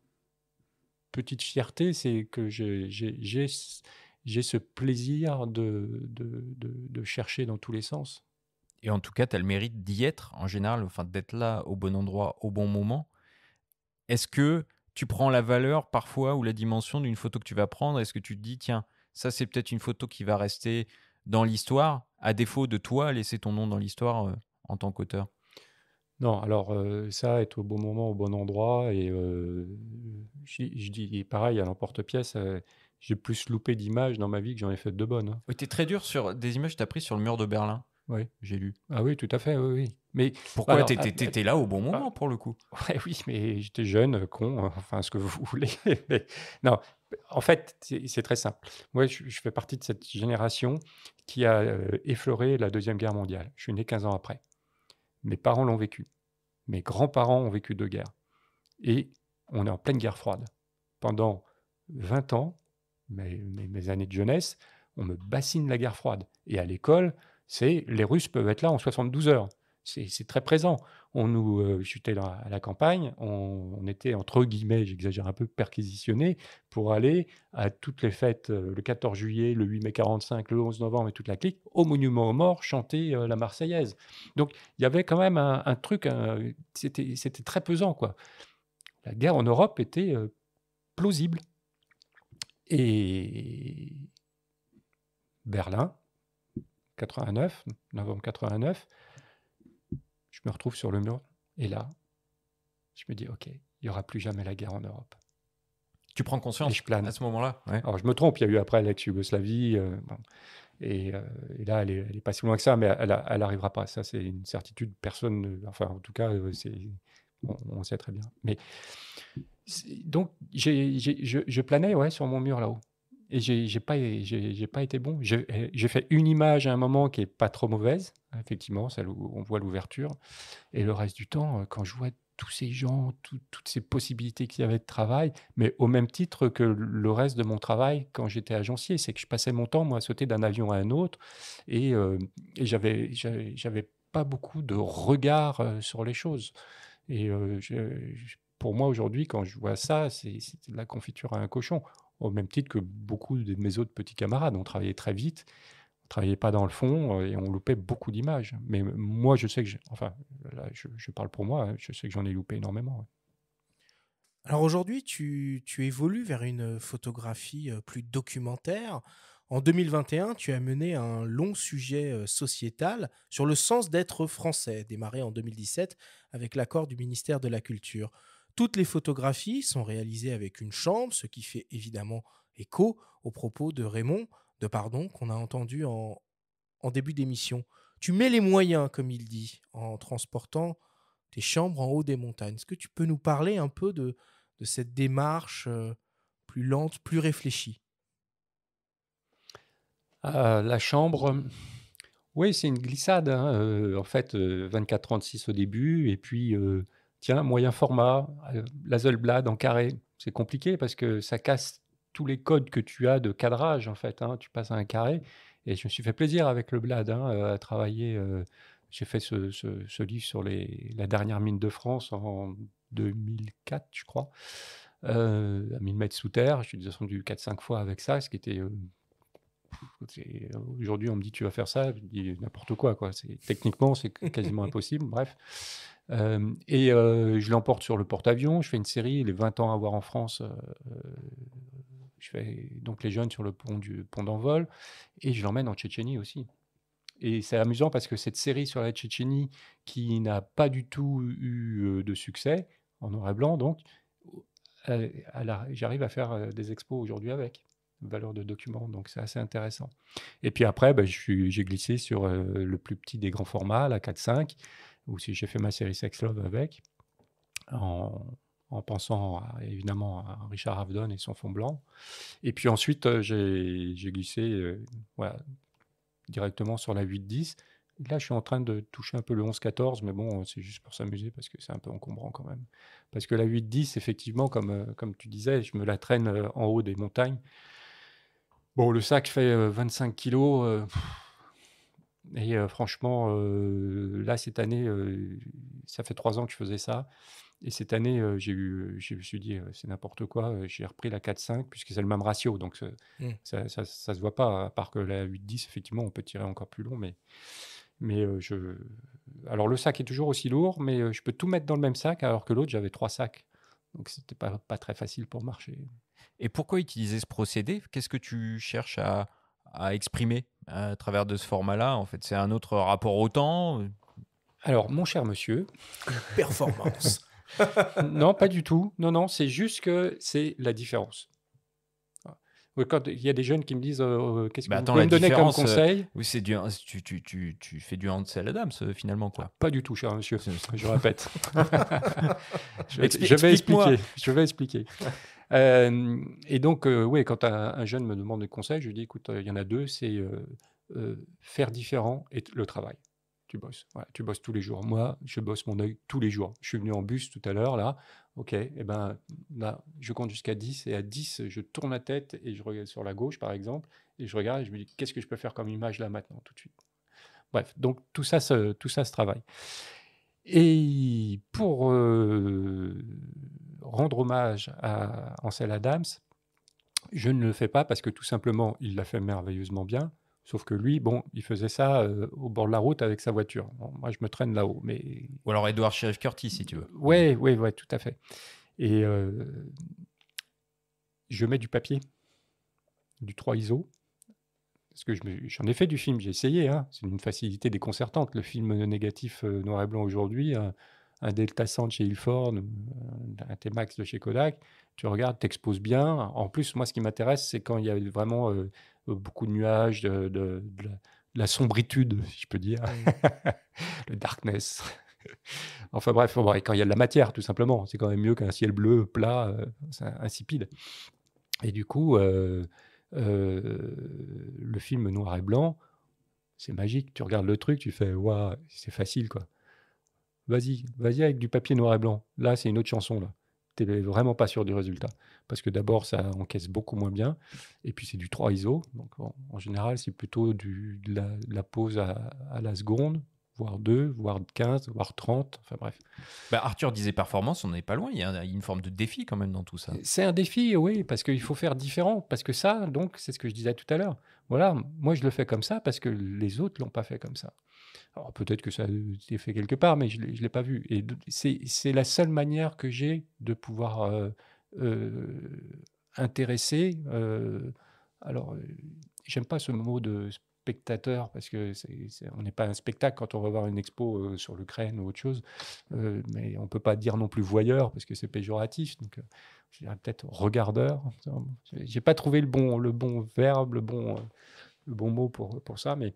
petite fierté, c'est que j'ai j'ai ce plaisir de, de, de, chercher dans tous les sens et en tout cas, tu as mérite d'y être en général, enfin d'être là au bon endroit, au bon moment. Est-ce que tu prends la valeur parfois ou la dimension d'une photo que tu vas prendre Est-ce que tu te dis, tiens, ça c'est peut-être une photo qui va rester dans l'histoire, à défaut de toi laisser ton nom dans l'histoire euh, en tant qu'auteur non, alors euh, ça, être au bon moment, au bon endroit, et euh, je, dis pareil à l'emporte-pièce, j'ai plus loupé d'images dans ma vie que j'en ai fait de bonnes. Hein. tu es très dur sur des images que tu as prises sur le mur de Berlin. Oui, j'ai lu. Ah oui, tout à fait, oui, oui. Mais pourquoi tu étais, ah, ah, là au bon moment ah. pour le coup Oui, mais j'étais jeune, con, enfin ce que vous voulez. non, en fait, c'est très simple. Moi, je, fais partie de cette génération qui a euh, effleuré la Deuxième Guerre mondiale. Je suis né 15 ans après. Mes parents l'ont vécu. Mes grands-parents ont vécu deux guerres. Et on est en pleine guerre froide. Pendant 20 ans, mes années de jeunesse, on me bassine la guerre froide. Et à l'école, c'est les Russes peuvent être là en 72 heures. C'est très présent. On nous euh, chutait à la campagne, on, était entre guillemets, j'exagère un peu, perquisitionnés pour aller à toutes les fêtes, euh, le 14 juillet, le 8 mai 45, le 11 novembre et toute la clique, au Monument aux Morts, chanter euh, la Marseillaise. Donc il y avait quand même un, un truc, c'était très pesant. quoi. La guerre en Europe était plausible. Et Berlin, 89, novembre 89, je me retrouve sur le mur et là, je me dis, OK, il n'y aura plus jamais la guerre en Europe. Tu prends conscience je plane. à ce moment-là Alors je me trompe, il y a eu après l'ex-Yougoslavie, euh, euh, et, là, elle n'est pas si loin que ça, mais elle n'arrivera pas. Ça, c'est une certitude. Personne, enfin, en tout cas, euh, on, sait très bien. Mais donc, je, je, planais ouais, sur mon mur là-haut et j'ai pas, j'ai pas été bon. J'ai eh, fait une image à un moment qui est pas trop mauvaise, effectivement, celle où on voit l'ouverture. Et le reste du temps, euh, quand je vois tous ces gens, toutes ces possibilités qu'il y avait de travail, mais au même titre que le reste de mon travail quand j'étais agencier, c'est que je passais mon temps, moi, à sauter d'un avion à un autre, et, je euh, et j'avais, j'avais pas beaucoup de regard euh, sur les choses. Et pour moi, aujourd'hui, quand je vois ça, c'est de la confiture à un cochon au même titre que beaucoup de mes autres petits camarades. On travaillait très vite, on travaillait pas dans le fond euh, et on loupait beaucoup d'images. Mais moi, je sais que, enfin, là, je, parle pour moi, hein, je sais que j'en ai loupé énormément. Alors aujourd'hui, tu, tu, évolues vers une photographie euh, plus documentaire. En 2021, tu as mené un long sujet euh, sociétal sur le sens d'être français, démarré en 2017 avec l'accord du ministère de la Culture. Toutes les photographies sont réalisées avec une chambre, ce qui fait évidemment écho aux propos de Raymond de Pardon qu'on a entendu en, début d'émission. Tu mets les moyens, comme il dit, en transportant tes chambres en haut des montagnes. Est-ce que tu peux nous parler un peu de, cette démarche euh, plus lente, plus réfléchie euh, La chambre, oui, c'est une glissade. Hein, euh, en fait, 24-36 au début, et puis tiens, moyen format, euh, Lazelblad en carré, c'est compliqué parce que ça casse tous les codes que tu as de cadrage en fait. Hein. Tu passes à un carré et je me suis fait plaisir avec le Blad hein, euh, à travailler. Euh, j'ai fait ce, livre sur les, la dernière mine de France en 2004, je crois, à 1000 mètres sous terre. Je suis descendu 4-5 fois avec ça, ce qui était euh, aujourd'hui, on me dit tu vas faire ça, je dis n'importe quoi. quoi. Techniquement, c'est quasiment impossible. Bref. Euh, et euh, je l'emporte sur le porte-avions. Je fais une série, Les 20 ans à voir en France. je fais donc les jeunes sur le pont du pont d'envol. Et je l'emmène en Tchétchénie aussi. Et c'est amusant parce que cette série sur la Tchétchénie, qui n'a pas du tout eu de succès, en noir et blanc, donc, j'arrive à faire des expos aujourd'hui avec valeur de document. Donc, c'est assez intéressant. Et puis après, bah, j'ai glissé sur euh, le plus petit des grands formats, la 4.5, où j'ai fait ma série Sex Love avec, en, pensant évidemment à Richard Avedon et son fond blanc. Et puis ensuite, euh, j'ai glissé euh, directement sur la 8-10. Là, je suis en train de toucher un peu le 11-14, mais bon, c'est juste pour s'amuser parce que c'est un peu encombrant quand même. Parce que la 8-10, effectivement, comme, comme tu disais, je me la traîne en haut des montagnes. Bon, le sac fait 25 euh, kilos. Euh, et euh, franchement, là, cette année, ça fait trois ans que je faisais ça. Et cette année, j'ai eu, je me suis dit, c'est n'importe quoi. J'ai repris la 4-5 puisque c'est le même ratio. Donc, ça ne hmm. se voit pas, à part que la 8-10, effectivement, on peut tirer encore plus long. Mais, mais je... Alors, le sac est toujours aussi lourd, mais je peux tout mettre dans le même sac, alors que l'autre, j'avais trois sacs. Donc, ce n'était pas, pas très facile pour marcher. Et pourquoi utiliser ce procédé Qu'est-ce que tu cherches à, à, exprimer à travers de ce format-là En fait, c'est un autre rapport au temps euh? Alors, mon cher monsieur. Performance Non, pas du tout. Non, non, c'est juste que c'est la différence. Quand il y a des jeunes qui me disent euh, euh, qu'est-ce que bah, tu me donner comme conseil Oui, c'est du, hein, tu, tu, tu, tu, fais du Hansel Adams finalement quoi. pas du tout, cher monsieur. je répète. je, vais expliquer. Je vais expliquer et donc, oui, quand un, jeune me demande des conseils, je lui dis écoute, il y en a deux, c'est faire différent et le travail. Tu bosses, tu bosses tous les jours. Moi, je bosse mon œil tous les jours. Je suis venu en bus tout à l'heure, là. Ok, et eh ben, là, je compte jusqu'à 10 et à 10, je tourne la tête et je regarde sur la gauche, par exemple, et je regarde et je me dis qu'est-ce que je peux faire comme image là maintenant, tout de suite. Bref, donc tout ça, tout ça se travaille. Et pour rendre hommage à Ansel Adams, je ne le fais pas parce que tout simplement, il l'a fait merveilleusement bien. Sauf que lui, bon, il faisait ça euh, au bord de la route avec sa voiture. moi, je me traîne là-haut, mais... Ou alors Edward Sheriff Curtis, si tu veux. Oui, oui, oui, tout à fait. Et euh, je mets du papier, du 3 ISO, parce que j'en ai fait du film, j'ai essayé. Hein. C'est une facilité déconcertante. Le film négatif euh, noir et blanc aujourd'hui, un Delta Sand chez Ilford, euh, un T-Max de chez Kodak, tu regardes, t'exposes bien. En plus, moi, ce qui m'intéresse, c'est quand il y a vraiment euh, beaucoup de nuages, de, la, sombritude, si je peux dire, le darkness. enfin bref, et quand il y a de la matière, tout simplement, c'est quand même mieux qu'un ciel bleu plat, euh, insipide. Et du coup, le film noir et blanc, c'est magique. Tu regardes le truc, tu fais, waouh, c'est facile, quoi vas-y, vas-y avec du papier noir et blanc. Là, c'est une autre chanson, là. Tu n'es vraiment pas sûr du résultat. Parce que d'abord, ça encaisse beaucoup moins bien. Et puis, c'est du 3 ISO. Donc, en, général, c'est plutôt du, de, la, pause à, la seconde, voire 2, voire 15, voire 30. Enfin, bref. Bah, Arthur disait performance, on n'est pas loin. Il y, a une forme de défi quand même dans tout ça. C'est un défi, oui, parce qu'il faut faire différent. Parce que ça, donc, c'est ce que je disais tout à l'heure. Voilà, moi, je le fais comme ça parce que les autres l'ont pas fait comme ça. Alors peut-être que ça a été fait quelque part, mais je ne l'ai pas vu. Et c'est la seule manière que j'ai de pouvoir euh, euh, intéresser. Euh, alors, euh, j'aime pas ce mot de spectateur parce que on n'est pas un spectacle quand on va voir une expo sur l'Ukraine ou autre chose, mais on peut pas dire non plus voyeur parce que c'est péjoratif. Donc, je dirais peut-être regardeur. J'ai pas trouvé le bon, le bon verbe, le bon, le bon mot pour, pour ça, mais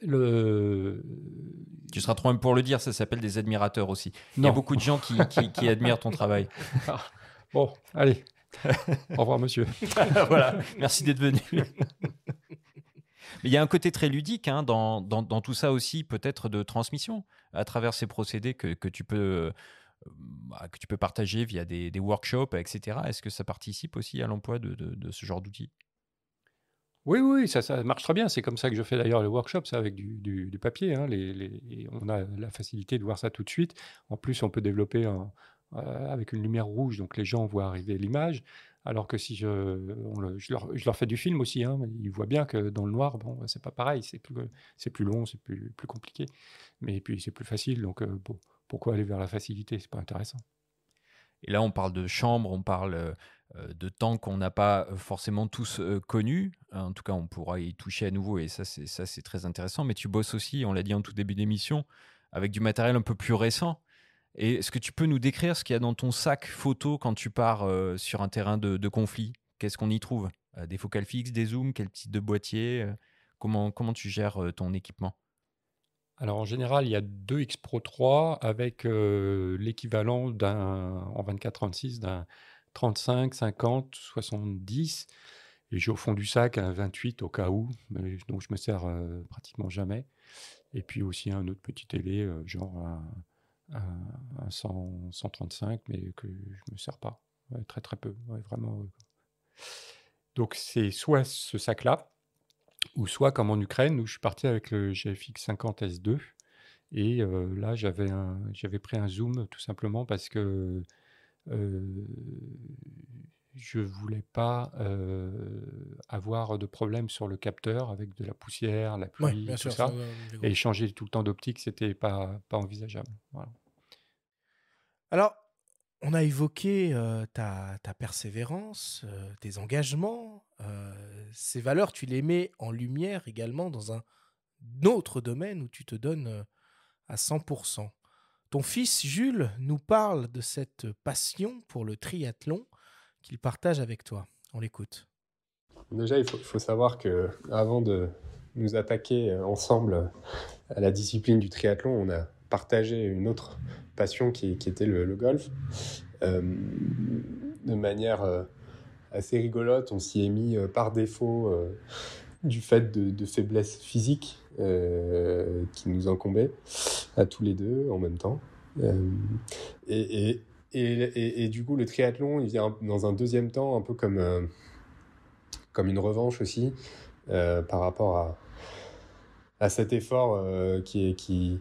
tu seras trop humble pour le dire, ça s'appelle des admirateurs aussi. Il y a beaucoup de gens qui, admirent ton travail. Ah. Bon, allez. Au revoir, monsieur. voilà, merci d'être venu. il y a un côté très ludique hein, dans, tout ça aussi, peut-être de transmission, à travers ces procédés que, euh, bah, tu peux partager via des, workshops, etc. Est-ce que ça participe aussi à l'emploi de, ce genre d'outils oui, oui, ça, marche très bien. C'est comme ça que je fais d'ailleurs le workshop, ça avec du, papier. Hein. les, on a la facilité de voir ça tout de suite. En plus, on peut développer euh, avec une lumière rouge, donc les gens voient arriver l'image. Alors que si je, je, leur, fais du film aussi, hein. ils voient bien que dans le noir, bon, bah, c'est pas pareil, c'est plus, c'est plus long, c'est plus, compliqué, mais puis c'est plus facile, donc bon, euh, pourquoi aller vers la facilité C'est pas intéressant. Et là, on parle de chambre, on parle euh, euh, de temps qu'on n'a pas euh, forcément tous euh, connu. En tout cas, on pourra y toucher à nouveau et ça, c'est, très intéressant. Mais tu bosses aussi, on l'a dit en tout début d'émission, avec du matériel un peu plus récent. Et est-ce que tu peux nous décrire ce qu'il y a dans ton sac photo quand tu pars sur un terrain de, conflit Qu'est-ce qu'on y trouve Des focales fixes, des zooms, quel type de boîtier comment, tu gères ton équipement alors en général, il y a deux X Pro 3 avec l'équivalent d'un en 24-36 d'un 35, 50, 70. Et j'ai au fond du sac un 28 au cas où, donc je me sers euh, pratiquement jamais. Et puis aussi un autre petit télé, euh, genre un, 135, mais que je ne me sers pas. très très peu, vraiment. Euh, donc c'est soit ce sac-là, ou soit comme en Ukraine, où je suis parti avec le GFX 50S2. Et là, j'avais pris un zoom tout simplement parce que euh, je ne voulais pas euh, avoir de problème sur le capteur avec de la poussière, la pluie, tout ça. Euh, et changer tout le temps d'optique, c'était pas, pas envisageable. Alors, on a évoqué ta, persévérance, tes engagements, ces valeurs, tu les mets en lumière également dans un autre domaine où tu te donnes à 100%. Ton fils Jules nous parle de cette passion pour le triathlon qu'il partage avec toi. On l'écoute. Déjà, il faut, savoir que avant de nous attaquer euh, ensemble à la discipline du triathlon, on a partagé une autre passion qui, était le, golf. Euh, de manière euh, assez rigolote, on s'y est mis par défaut du fait de, de faiblesse physique euh, qui nous incombait à tous les deux en même temps. Euh, et, du coup, le triathlon, il vient dans un deuxième temps, un peu comme, euh, comme une revanche aussi par rapport à, à cet effort qui, est, qui,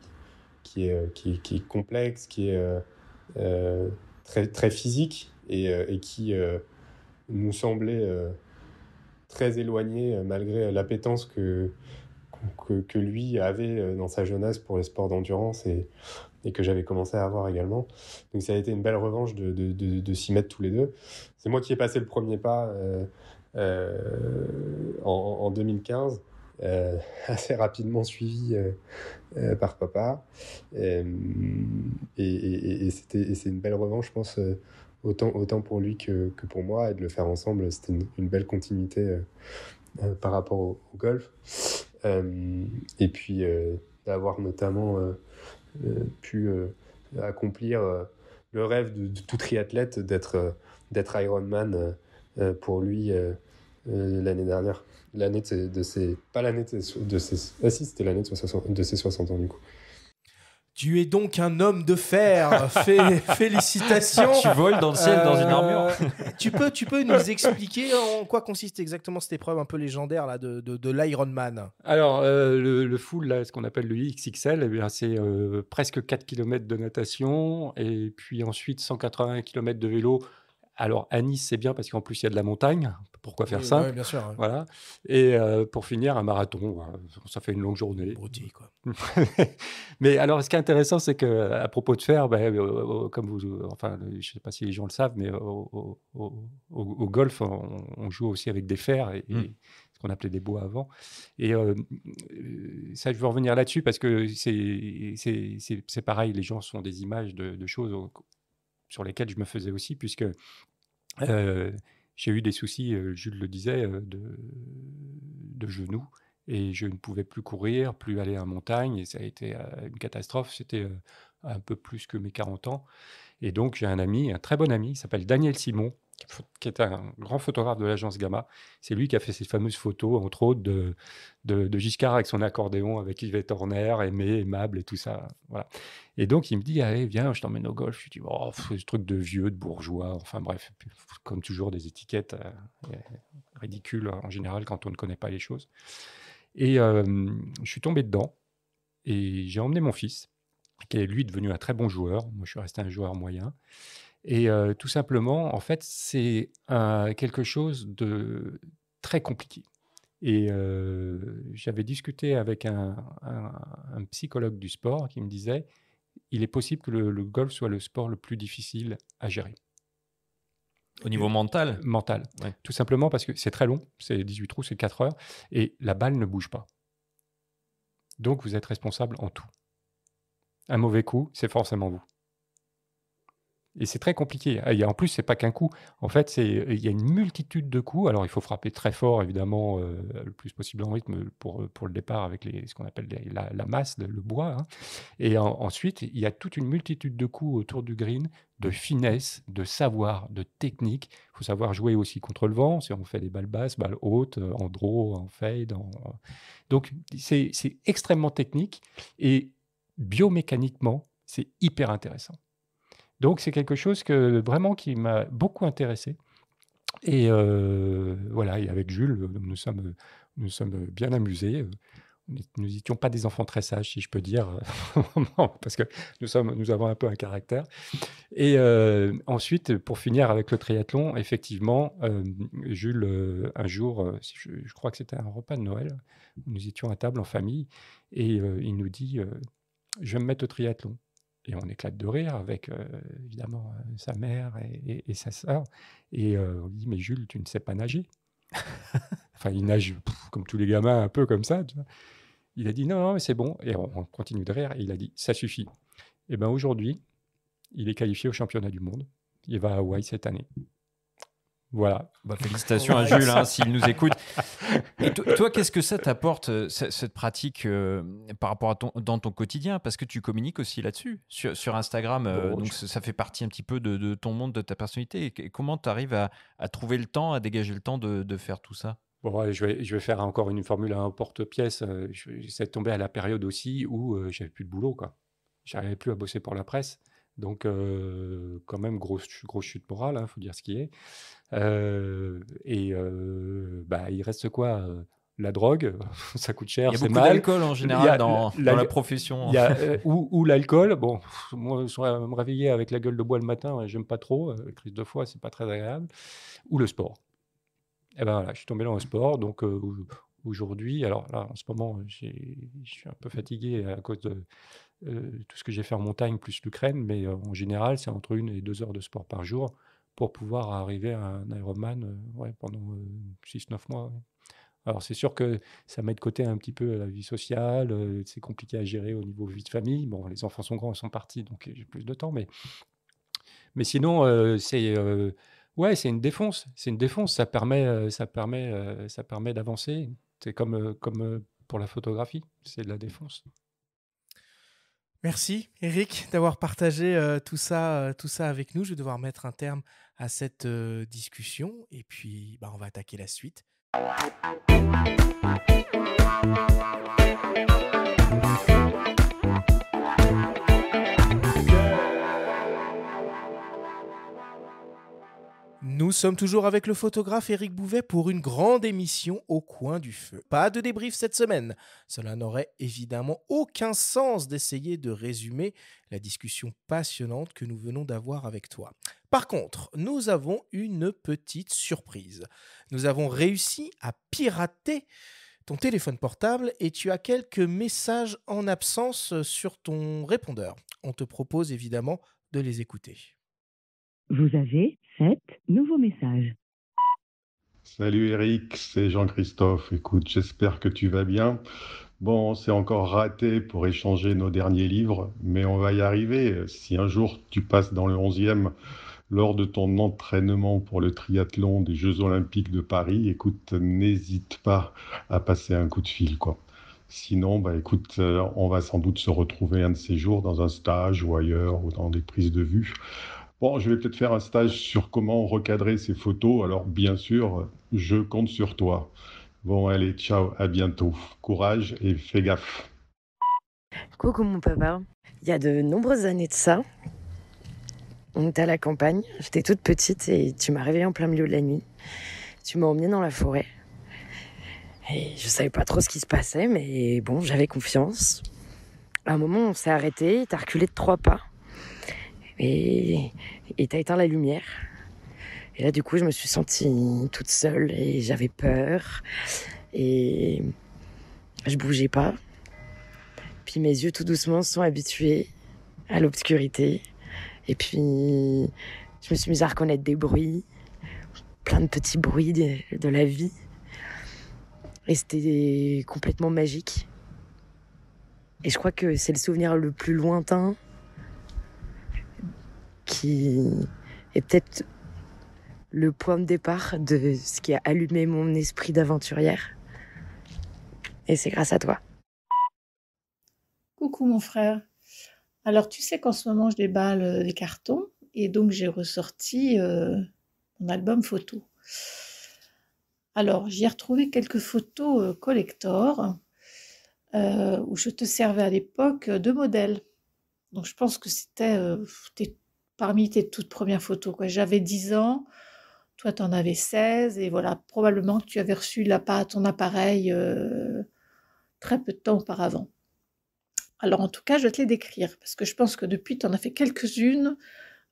qui, est, qui, complexe, qui est très, très physique et, qui nous semblait très éloigné euh, malgré l'appétence que, que, lui avait euh, dans sa jeunesse pour les sports d'endurance et, et, que j'avais commencé à avoir également. Donc ça a été une belle revanche de, de, de, s'y mettre tous les deux. C'est moi qui ai passé le premier pas euh, en, 2015. assez rapidement suivi par papa et, et, et c'est une belle revanche je pense autant, autant pour lui que, que, pour moi, et de le faire ensemble, c'était une, belle continuité euh, euh, par rapport au, golf. Euh, et puis d'avoir notamment pu accomplir le rêve de, tout triathlète d'être d'être Ironman pour lui l'année dernière. L'année de, Pas l'année de ah si, c'était l'année de, de ses 60 ans, du coup. Tu es donc un homme de fer. félicitations. Tu voles dans le ciel dans une armure. Euh, tu peux, tu peux nous expliquer en quoi consiste exactement cette épreuve un peu légendaire là de, de, l'Iron Man. Alors euh, le, full là, ce qu'on appelle le XXL, eh c'est euh, presque 4 km de natation et puis ensuite 180 km de vélo. Alors à Nice, c'est bien parce qu'en plus il y a de la montagne pourquoi faire ça bien sûr, Voilà. Et euh, pour finir, un marathon. Hein. Ça fait une longue journée. quoi. Mais alors, ce qui est intéressant, c'est qu'à propos de fer, ben, comme vous, enfin, je ne sais pas si les gens le savent, mais au, golf, on, joue aussi avec des fers et, hmm. ce qu'on appelait des bois avant. Et euh, euh, ça, je veux revenir là-dessus parce que c'est pareil. Les gens sont des images de, choses sur lesquelles je me faisais aussi, puisque j'ai eu des soucis, Jules le disait, de, genoux et je ne pouvais plus courir, plus aller en montagne, et ça a été une catastrophe. C'était un peu plus que mes 40 ans. Et donc, j'ai un ami, un très bon ami, il s'appelle Daniel Simon, qui est un grand photographe de l'agence Gamma. C'est lui qui a fait ces fameuses photos, entre autres, de, Giscard avec son accordéon, avec Yvette Horner, aimé, aimable et tout ça. Voilà. Et donc, il me dit, allez, viens, je t'emmène au golf. Je dis, oh, ce truc de vieux, de bourgeois, enfin bref, comme toujours, des étiquettes euh, ridicules en général quand on ne connaît pas les choses. Et euh, je suis tombé dedans et j'ai emmené mon fils, qui est lui devenu un très bon joueur. Moi, je suis resté un joueur moyen. Et tout simplement, en fait, c'est quelque chose de très compliqué. Et j'avais discuté avec un, psychologue du sport qui me disait, il est possible que le, golf soit le sport le plus difficile à gérer. Au niveau mental Mental. Tout simplement parce que c'est très long, c'est 18 trous, c'est 4 heures, et la balle ne bouge pas. Donc vous êtes responsable en tout. Un mauvais coup, c'est forcément vous. Et c'est très compliqué. Ah, en plus, c'est pas qu'un coup. En fait, c'est il y a une multitude de coups. Alors, il faut frapper très fort, évidemment, euh, le plus possible en rythme pour, euh, pour le départ avec les, ce qu'on appelle la, masse, le bois. Hein. Et ensuite, il y a toute une multitude de coups autour du green, de finesse, de savoir, de technique. Il faut savoir jouer aussi contre le vent. Si on fait des balles basses, balles hautes, euh, en draw, en fade. Donc, c'est extrêmement technique et biomécaniquement, c'est hyper intéressant. Donc c'est quelque chose que vraiment qui m'a beaucoup intéressé. Et euh, voilà, et avec Jules, euh, nous sommes, euh, nous sommes bien amusés. Nous n'étions pas des enfants très sages, si je peux dire, parce que nous, sommes, nous avons un peu un caractère. Et ensuite, pour finir avec le triathlon, effectivement, Jules, un jour, je, je crois que c'était un repas de Noël, nous étions à table en famille, et il nous dit, je vais me mettre au triathlon et on éclate de rire avec euh, évidemment euh, sa mère et, sa sœur. Et euh, on lui dit mais Jules, tu ne sais pas nager. enfin, il nage comme tous les gamins, un peu comme ça. Il a dit non, non, mais c'est bon. Et on, continue de rire. Et il a dit ça suffit. Et bien, aujourd'hui, il est qualifié au championnat du monde. Il va à Hawaï cette année. Voilà. Bah, bah, félicitations à Jules hein, s'il nous écoute. Et toi, qu'est-ce que ça t'apporte, euh, cette pratique, euh, par rapport à ton, dans ton quotidien Parce que tu communiques aussi là-dessus, sur, Instagram. Euh, oh, donc, ça fait partie un petit peu de, ton monde, de ta personnalité. Et, comment tu arrives à, trouver le temps, à dégager le temps de, faire tout ça Bon, je, vais, faire encore une formule à un porte-pièce. J'essaie de tomber à la période aussi où j'avais plus de boulot. Je n'arrivais plus à bosser pour la presse. Donc, quand même, grosse, grosse chute morale, il hein, faut dire ce qui est. et bah, il reste quoi la drogue, ça coûte cher, c'est mal. Il y a beaucoup d'alcool en général dans, la, profession. y a, ou, l'alcool. Bon, moi, je me réveiller avec la gueule de bois le matin, j'aime pas trop. Euh, crise de foie, c'est pas très agréable. Ou le sport. Et ben voilà, je suis tombé dans le sport. Donc, aujourd'hui, alors là, en ce moment, je suis un peu fatigué à cause de, euh, tout ce que j'ai fait en montagne plus l'Ukraine, mais euh, en général, c'est entre une et deux heures de sport par jour pour pouvoir arriver à un Ironman euh, ouais, pendant 6-9 mois. Alors c'est sûr que ça met de côté un petit peu la vie sociale, c'est compliqué à gérer au niveau vie de famille. Bon, les enfants sont grands, ils sont partis, donc j'ai plus de temps, mais, mais sinon, c'est ouais, c'est une défonce. C'est une défonce, ça permet, ça permet, ça permet d'avancer. C'est comme, comme pour la photographie, c'est de la défonce. Merci Eric d'avoir partagé euh, tout, ça, euh, tout ça avec nous. Je vais devoir mettre un terme à cette euh, discussion et puis bah, on va attaquer la suite. Nous sommes toujours avec le photographe Éric Bouvet pour une grande émission au coin du feu. Pas de débrief cette semaine. Cela n'aurait évidemment aucun sens d'essayer de résumer la discussion passionnante que nous venons d'avoir avec toi. Par contre, nous avons une petite surprise. Nous avons réussi à pirater ton téléphone portable et tu as quelques messages en absence sur ton répondeur. On te propose évidemment de les écouter. Vous avez Nouveau message. Salut Eric, c'est Jean-Christophe. Écoute, j'espère que tu vas bien. Bon, c'est encore raté pour échanger nos derniers livres, mais on va y arriver. Si un jour tu passes dans le 11e lors de ton entraînement pour le triathlon des Jeux Olympiques de Paris, écoute, n'hésite pas à passer un coup de fil, quoi. Sinon, bah, écoute, euh, on va sans doute se retrouver un de ces jours dans un stage ou ailleurs ou dans des prises de vue. Bon, je vais peut-être faire un stage sur comment recadrer ces photos. Alors, bien sûr, je compte sur toi. Bon, allez, ciao, à bientôt. Courage et fais gaffe. Coucou mon papa. Il y a de nombreuses années de ça, on était à la campagne, j'étais toute petite et tu m'as réveillée en plein milieu de la nuit. Tu m'as emmenée dans la forêt. Et je savais pas trop ce qui se passait, mais bon, j'avais confiance. À un moment, on s'est arrêté, t'as reculé de trois pas. Et t'as éteint la lumière. Et là, du coup, je me suis sentie toute seule et j'avais peur. Et je bougeais pas. Puis mes yeux, tout doucement, sont habitués à l'obscurité. Et puis, je me suis mise à reconnaître des bruits, plein de petits bruits de, de la vie. Et c'était complètement magique. Et je crois que c'est le souvenir le plus lointain qui est peut-être le point de départ de ce qui a allumé mon esprit d'aventurière. Et c'est grâce à toi. Coucou mon frère. Alors tu sais qu'en ce moment je déballe euh, des cartons et donc j'ai ressorti euh, mon album photo. Alors j'y ai retrouvé quelques photos euh, collector où je te servais à l'époque de modèle Donc je pense que c'était euh, parmi tes toutes premières photos. J'avais 10 ans, toi tu en avais 16, et voilà, probablement que tu avais reçu la, ton appareil euh, très peu de temps auparavant. Alors en tout cas, je vais te les décrire, parce que je pense que depuis, tu en as fait quelques-unes.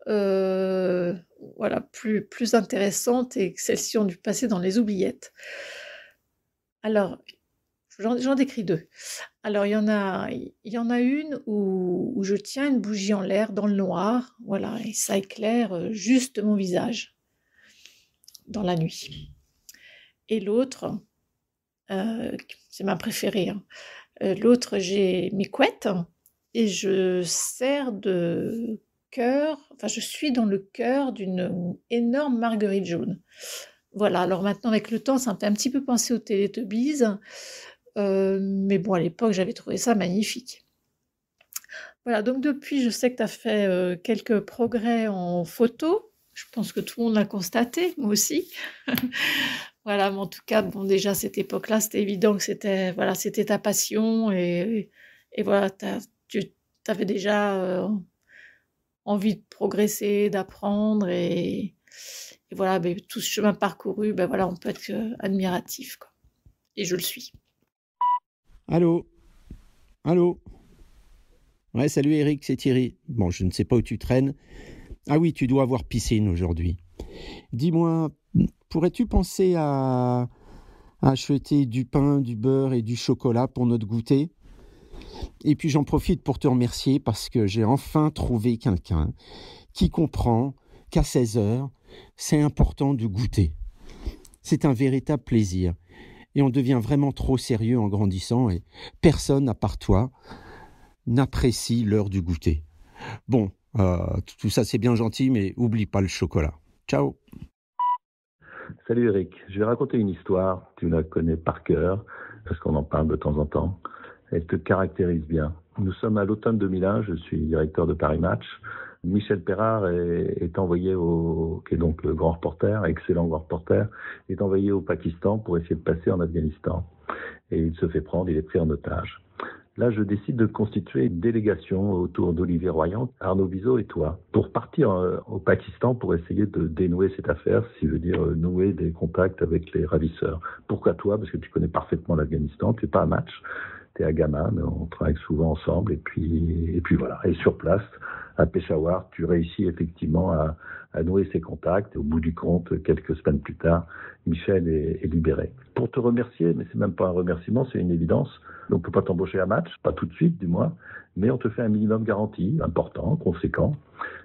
Euh, voilà, plus, plus intéressantes et que celles-ci ont dû passer dans les oubliettes. Alors, J'en décris deux. Alors, il y en a, il y en a une où, je tiens une bougie en l'air dans le noir, voilà, et ça éclaire euh, juste mon visage dans la nuit. Et l'autre, euh, c'est ma préférée, hein, euh, l'autre, j'ai mes couettes et je sers de cœur, enfin, je suis dans le cœur d'une énorme marguerite jaune. Voilà, alors maintenant avec le temps, ça me fait un petit peu penser aux Teletubbies. Euh, mais bon, à l'époque, j'avais trouvé ça magnifique. Voilà, donc depuis, je sais que tu as fait euh, quelques progrès en photo. Je pense que tout le monde l'a constaté, moi aussi. voilà, mais en tout cas, bon, déjà, à cette époque-là, c'était évident que c'était voilà, c'était ta passion et, voilà, tu avais déjà euh, envie de progresser, d'apprendre et, voilà, ben, tout ce chemin parcouru, ben voilà, on peut être admiratif. Quoi. Et je le suis. Allô Allô Ouais, salut Eric, c'est Thierry. Bon, je ne sais pas où tu traînes. Ah oui, tu dois avoir piscine aujourd'hui. Dis-moi, pourrais-tu penser à... acheter du pain, du beurre et du chocolat pour notre goûter Et puis j'en profite pour te remercier parce que j'ai enfin trouvé quelqu'un qui comprend qu'à 16 heures, c'est important de goûter. C'est un véritable plaisir et on devient vraiment trop sérieux en grandissant et personne à part toi n'apprécie l'heure du goûter. Bon, euh, tout ça c'est bien gentil, mais oublie pas le chocolat. Ciao Salut Eric, je vais raconter une histoire, tu la connais par cœur, parce qu'on en parle de temps en temps, elle te caractérise bien. Nous sommes à l'automne 2001, je suis directeur de Paris Match, Michel Perrard est, est, envoyé au, qui est donc le grand reporter, excellent grand reporter, est envoyé au Pakistan pour essayer de passer en Afghanistan. Et il se fait prendre, il est pris en otage. Là, je décide de constituer une délégation autour d'Olivier Royant, Arnaud Bizot et toi, pour partir euh, au Pakistan pour essayer de dénouer cette affaire, si veux dire euh, nouer des contacts avec les ravisseurs. Pourquoi toi Parce que tu connais parfaitement l'Afghanistan, tu n'es pas un match, tu es à Gama, on travaille souvent ensemble, et puis, et puis voilà. Et sur place, à Peshawar, tu réussis effectivement à, à, nouer ces contacts. Au bout du compte, quelques semaines plus tard, Michel est, libéré. Pour te remercier, mais c'est même pas un remerciement, c'est une évidence. On ne peut pas t'embaucher à match, pas tout de suite du moins, mais on te fait un minimum garanti, important, conséquent.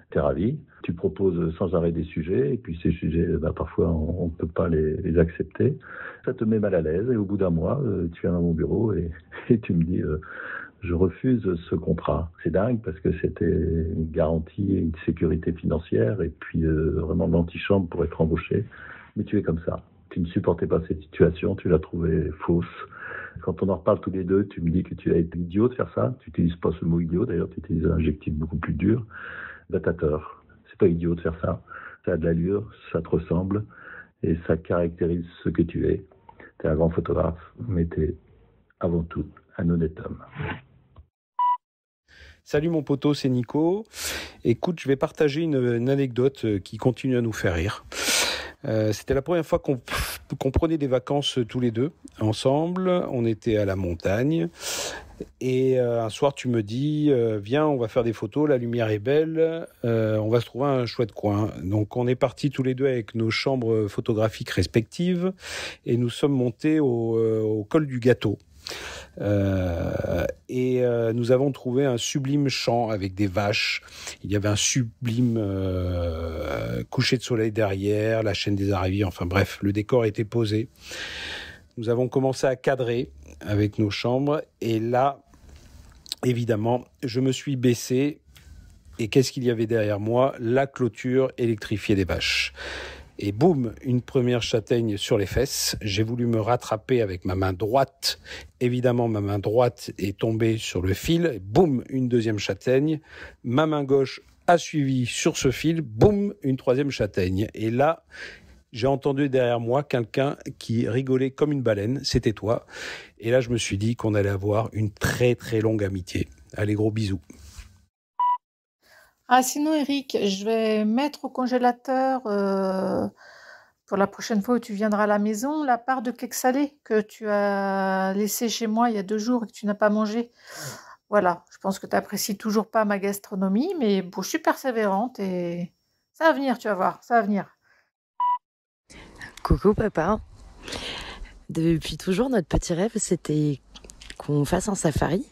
T'es ravi. Tu proposes sans arrêt des sujets, et puis ces sujets, bah, parfois, on ne peut pas les, accepter. Ça te met mal à l'aise, et au bout d'un mois, euh, tu viens dans mon bureau et, tu me dis. Euh, je refuse ce contrat. C'est dingue parce que c'était une garantie, et une sécurité financière et puis euh, vraiment l'antichambre pour être embauché. Mais tu es comme ça. Tu ne supportais pas cette situation, tu l'as trouvée fausse. Quand on en reparle tous les deux, tu me dis que tu as été idiot de faire ça. Tu n'utilises pas ce mot idiot, d'ailleurs, tu utilises un adjectif beaucoup plus dur. Datateur. C'est pas idiot de faire ça. Ça a de l'allure, ça te ressemble et ça caractérise ce que tu es. Tu es un grand photographe, mais tu es avant tout un honnête homme. Salut mon poteau, c'est Nico. Écoute, je vais partager une, anecdote euh, qui continue à nous faire rire. Euh, c'était la première fois qu'on prenait des vacances euh, tous les deux ensemble. On était à la montagne. Et un soir, tu me dis, viens, on va faire des photos, la lumière est belle, on va se trouver un chouette coin. Donc on est partis tous les deux avec nos chambres photographiques respectives et nous sommes montés au col du gâteau. Euh, et euh, nous avons trouvé un sublime champ avec des vaches. Il y avait un sublime euh, coucher de soleil derrière, la chaîne des arrivées, enfin bref, le décor était posé. Nous avons commencé à cadrer avec nos chambres et là, évidemment, je me suis baissé et qu'est-ce qu'il y avait derrière moi La clôture électrifiée des vaches et boum, une première châtaigne sur les fesses. J'ai voulu me rattraper avec ma main droite. Évidemment, ma main droite est tombée sur le fil, et boum, une deuxième châtaigne. Ma main gauche a suivi sur ce fil, boum, une troisième châtaigne. Et là, j'ai entendu derrière moi quelqu'un qui rigolait comme une baleine, c'était toi. Et là, je me suis dit qu'on allait avoir une très très longue amitié. Allez, gros bisous. Ah, sinon, Eric, je vais mettre au congélateur euh, pour la prochaine fois où tu viendras à la maison la part de cake salé que tu as laissé chez moi il y a deux jours et que tu n'as pas mangé. Voilà, je pense que tu n'apprécies toujours pas ma gastronomie, mais bon, je suis persévérante et ça va venir, tu vas voir, ça va venir. Coucou papa. Depuis toujours, notre petit rêve, c'était qu'on fasse un safari,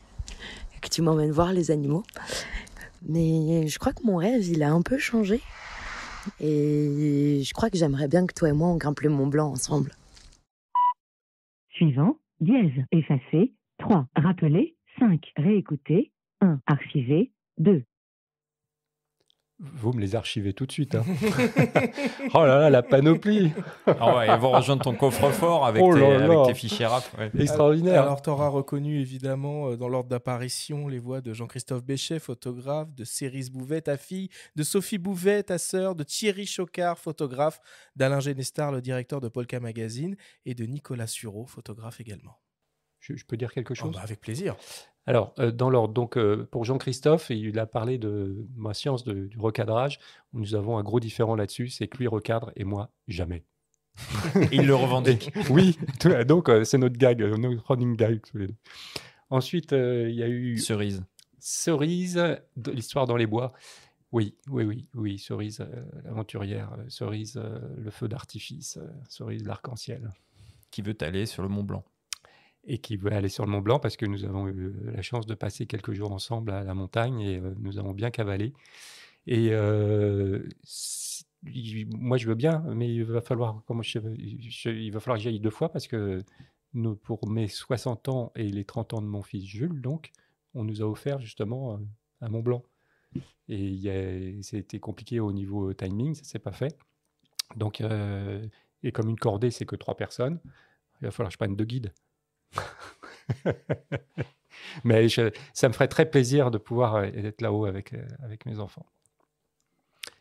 que tu m'emmènes voir les animaux. Mais je crois que mon rêve, il a un peu changé. Et je crois que j'aimerais bien que toi et moi, on grimpe le Mont Blanc ensemble. Suivant, dièse, effacer, 3, rappeler, 5, réécouter, 1, archiver, 2, vous me les archivez tout de suite. Hein. oh là là, la panoplie ah Ils vont rejoindre ton coffre-fort avec, oh tes fichiers Extraordinaire. Alors, tu auras reconnu évidemment euh, dans l'ordre d'apparition les voix de Jean-Christophe Béchet, photographe, de Cérise Bouvet, ta fille, de Sophie Bouvet, ta sœur, de Thierry Chocard, photographe, d'Alain Genestar, le directeur de Polka Magazine, et de Nicolas Sureau, photographe également. Je, peux dire quelque oh, chose bah, Avec plaisir. Alors, euh, dans l'ordre, donc euh, pour Jean-Christophe, il a parlé de ma science du recadrage. Nous avons un gros différent là-dessus, c'est que lui recadre et moi, jamais. il le revendique. oui, donc euh, c'est notre gag, notre running gag Ensuite, il y a eu... Cerise. Cerise, l'histoire dans les bois. Oui, oui, oui, oui, Cerise, l'aventurière, Cerise, le feu d'artifice, Cerise, l'arc-en-ciel. Qui veut aller sur le Mont Blanc et qui veut aller sur le Mont Blanc parce que nous avons eu euh, la chance de passer quelques jours ensemble à la montagne et euh, nous avons bien cavalé. Et euh, moi, je veux bien, mais il va falloir, comment je, il va falloir que j'y deux fois parce que nous, pour mes 60 ans et les 30 ans de mon fils Jules, donc, on nous a offert justement un Mont Blanc. Et c'était compliqué au niveau timing, ça s'est pas fait. Donc, et comme une cordée, c'est que trois personnes, il va falloir que je prenne deux guides. Mais ça me ferait très plaisir de pouvoir euh, être là-haut avec, euh, avec mes enfants.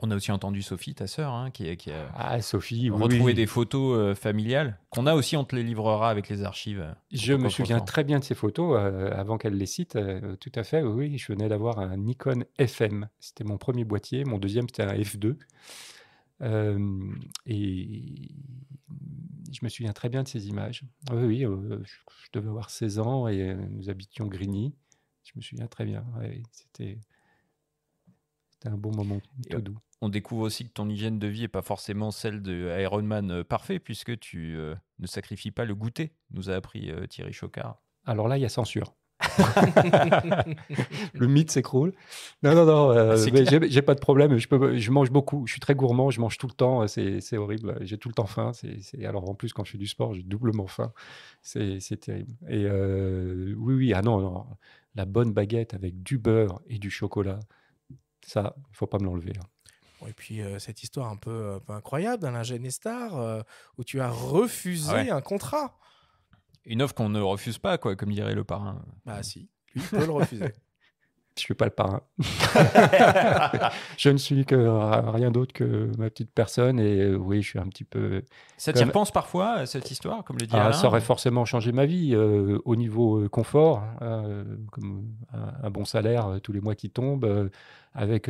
On a aussi entendu Sophie, ta sœur, hein, qui, a ah, Sophie, retrouvé des photos euh, familiales qu'on a aussi, on te les livrera avec les archives. Je me souviens très bien de ces photos avant qu'elle les cite. tout à fait, oui, je venais d'avoir un Nikon FM. C'était mon premier boîtier. Mon deuxième, c'était un F2 et je me souviens très bien de ces images. oui, euh, je, devais avoir 16 ans et euh, nous habitions Grigny. Je me souviens très bien. C'était un bon moment, tout doux. On découvre aussi que ton hygiène de vie n'est pas forcément celle de Man euh, parfait, puisque tu ne sacrifies pas le goûter, nous a appris Thierry Chocard. Alors là, il y a censure. le mythe s'écroule. Non, non, non, euh, j'ai pas de problème. Je, mange beaucoup. Je suis très gourmand. Je mange tout le temps. C'est horrible. J'ai tout le temps faim. c'est alors, en plus, quand je fais du sport, j'ai doublement faim. C'est terrible. Et euh, oui, oui, ah non, la bonne baguette avec du beurre et du chocolat, ça, il faut pas me l'enlever. Hein. Et puis euh, cette histoire un peu, incroyable d'un ingénieur star où tu as refusé ah un contrat. Une offre qu'on ne refuse pas, quoi, comme dirait le parrain. Ah si, lui, il peut le refuser. Je suis pas le parrain. je ne suis que rien d'autre que ma petite personne et euh, oui, je suis un petit peu. Ça t'y repense parfois euh, cette histoire, comme le dit ah, Ça aurait forcément changé ma vie euh, au niveau confort, comme un, bon salaire tous les mois qui tombent, avec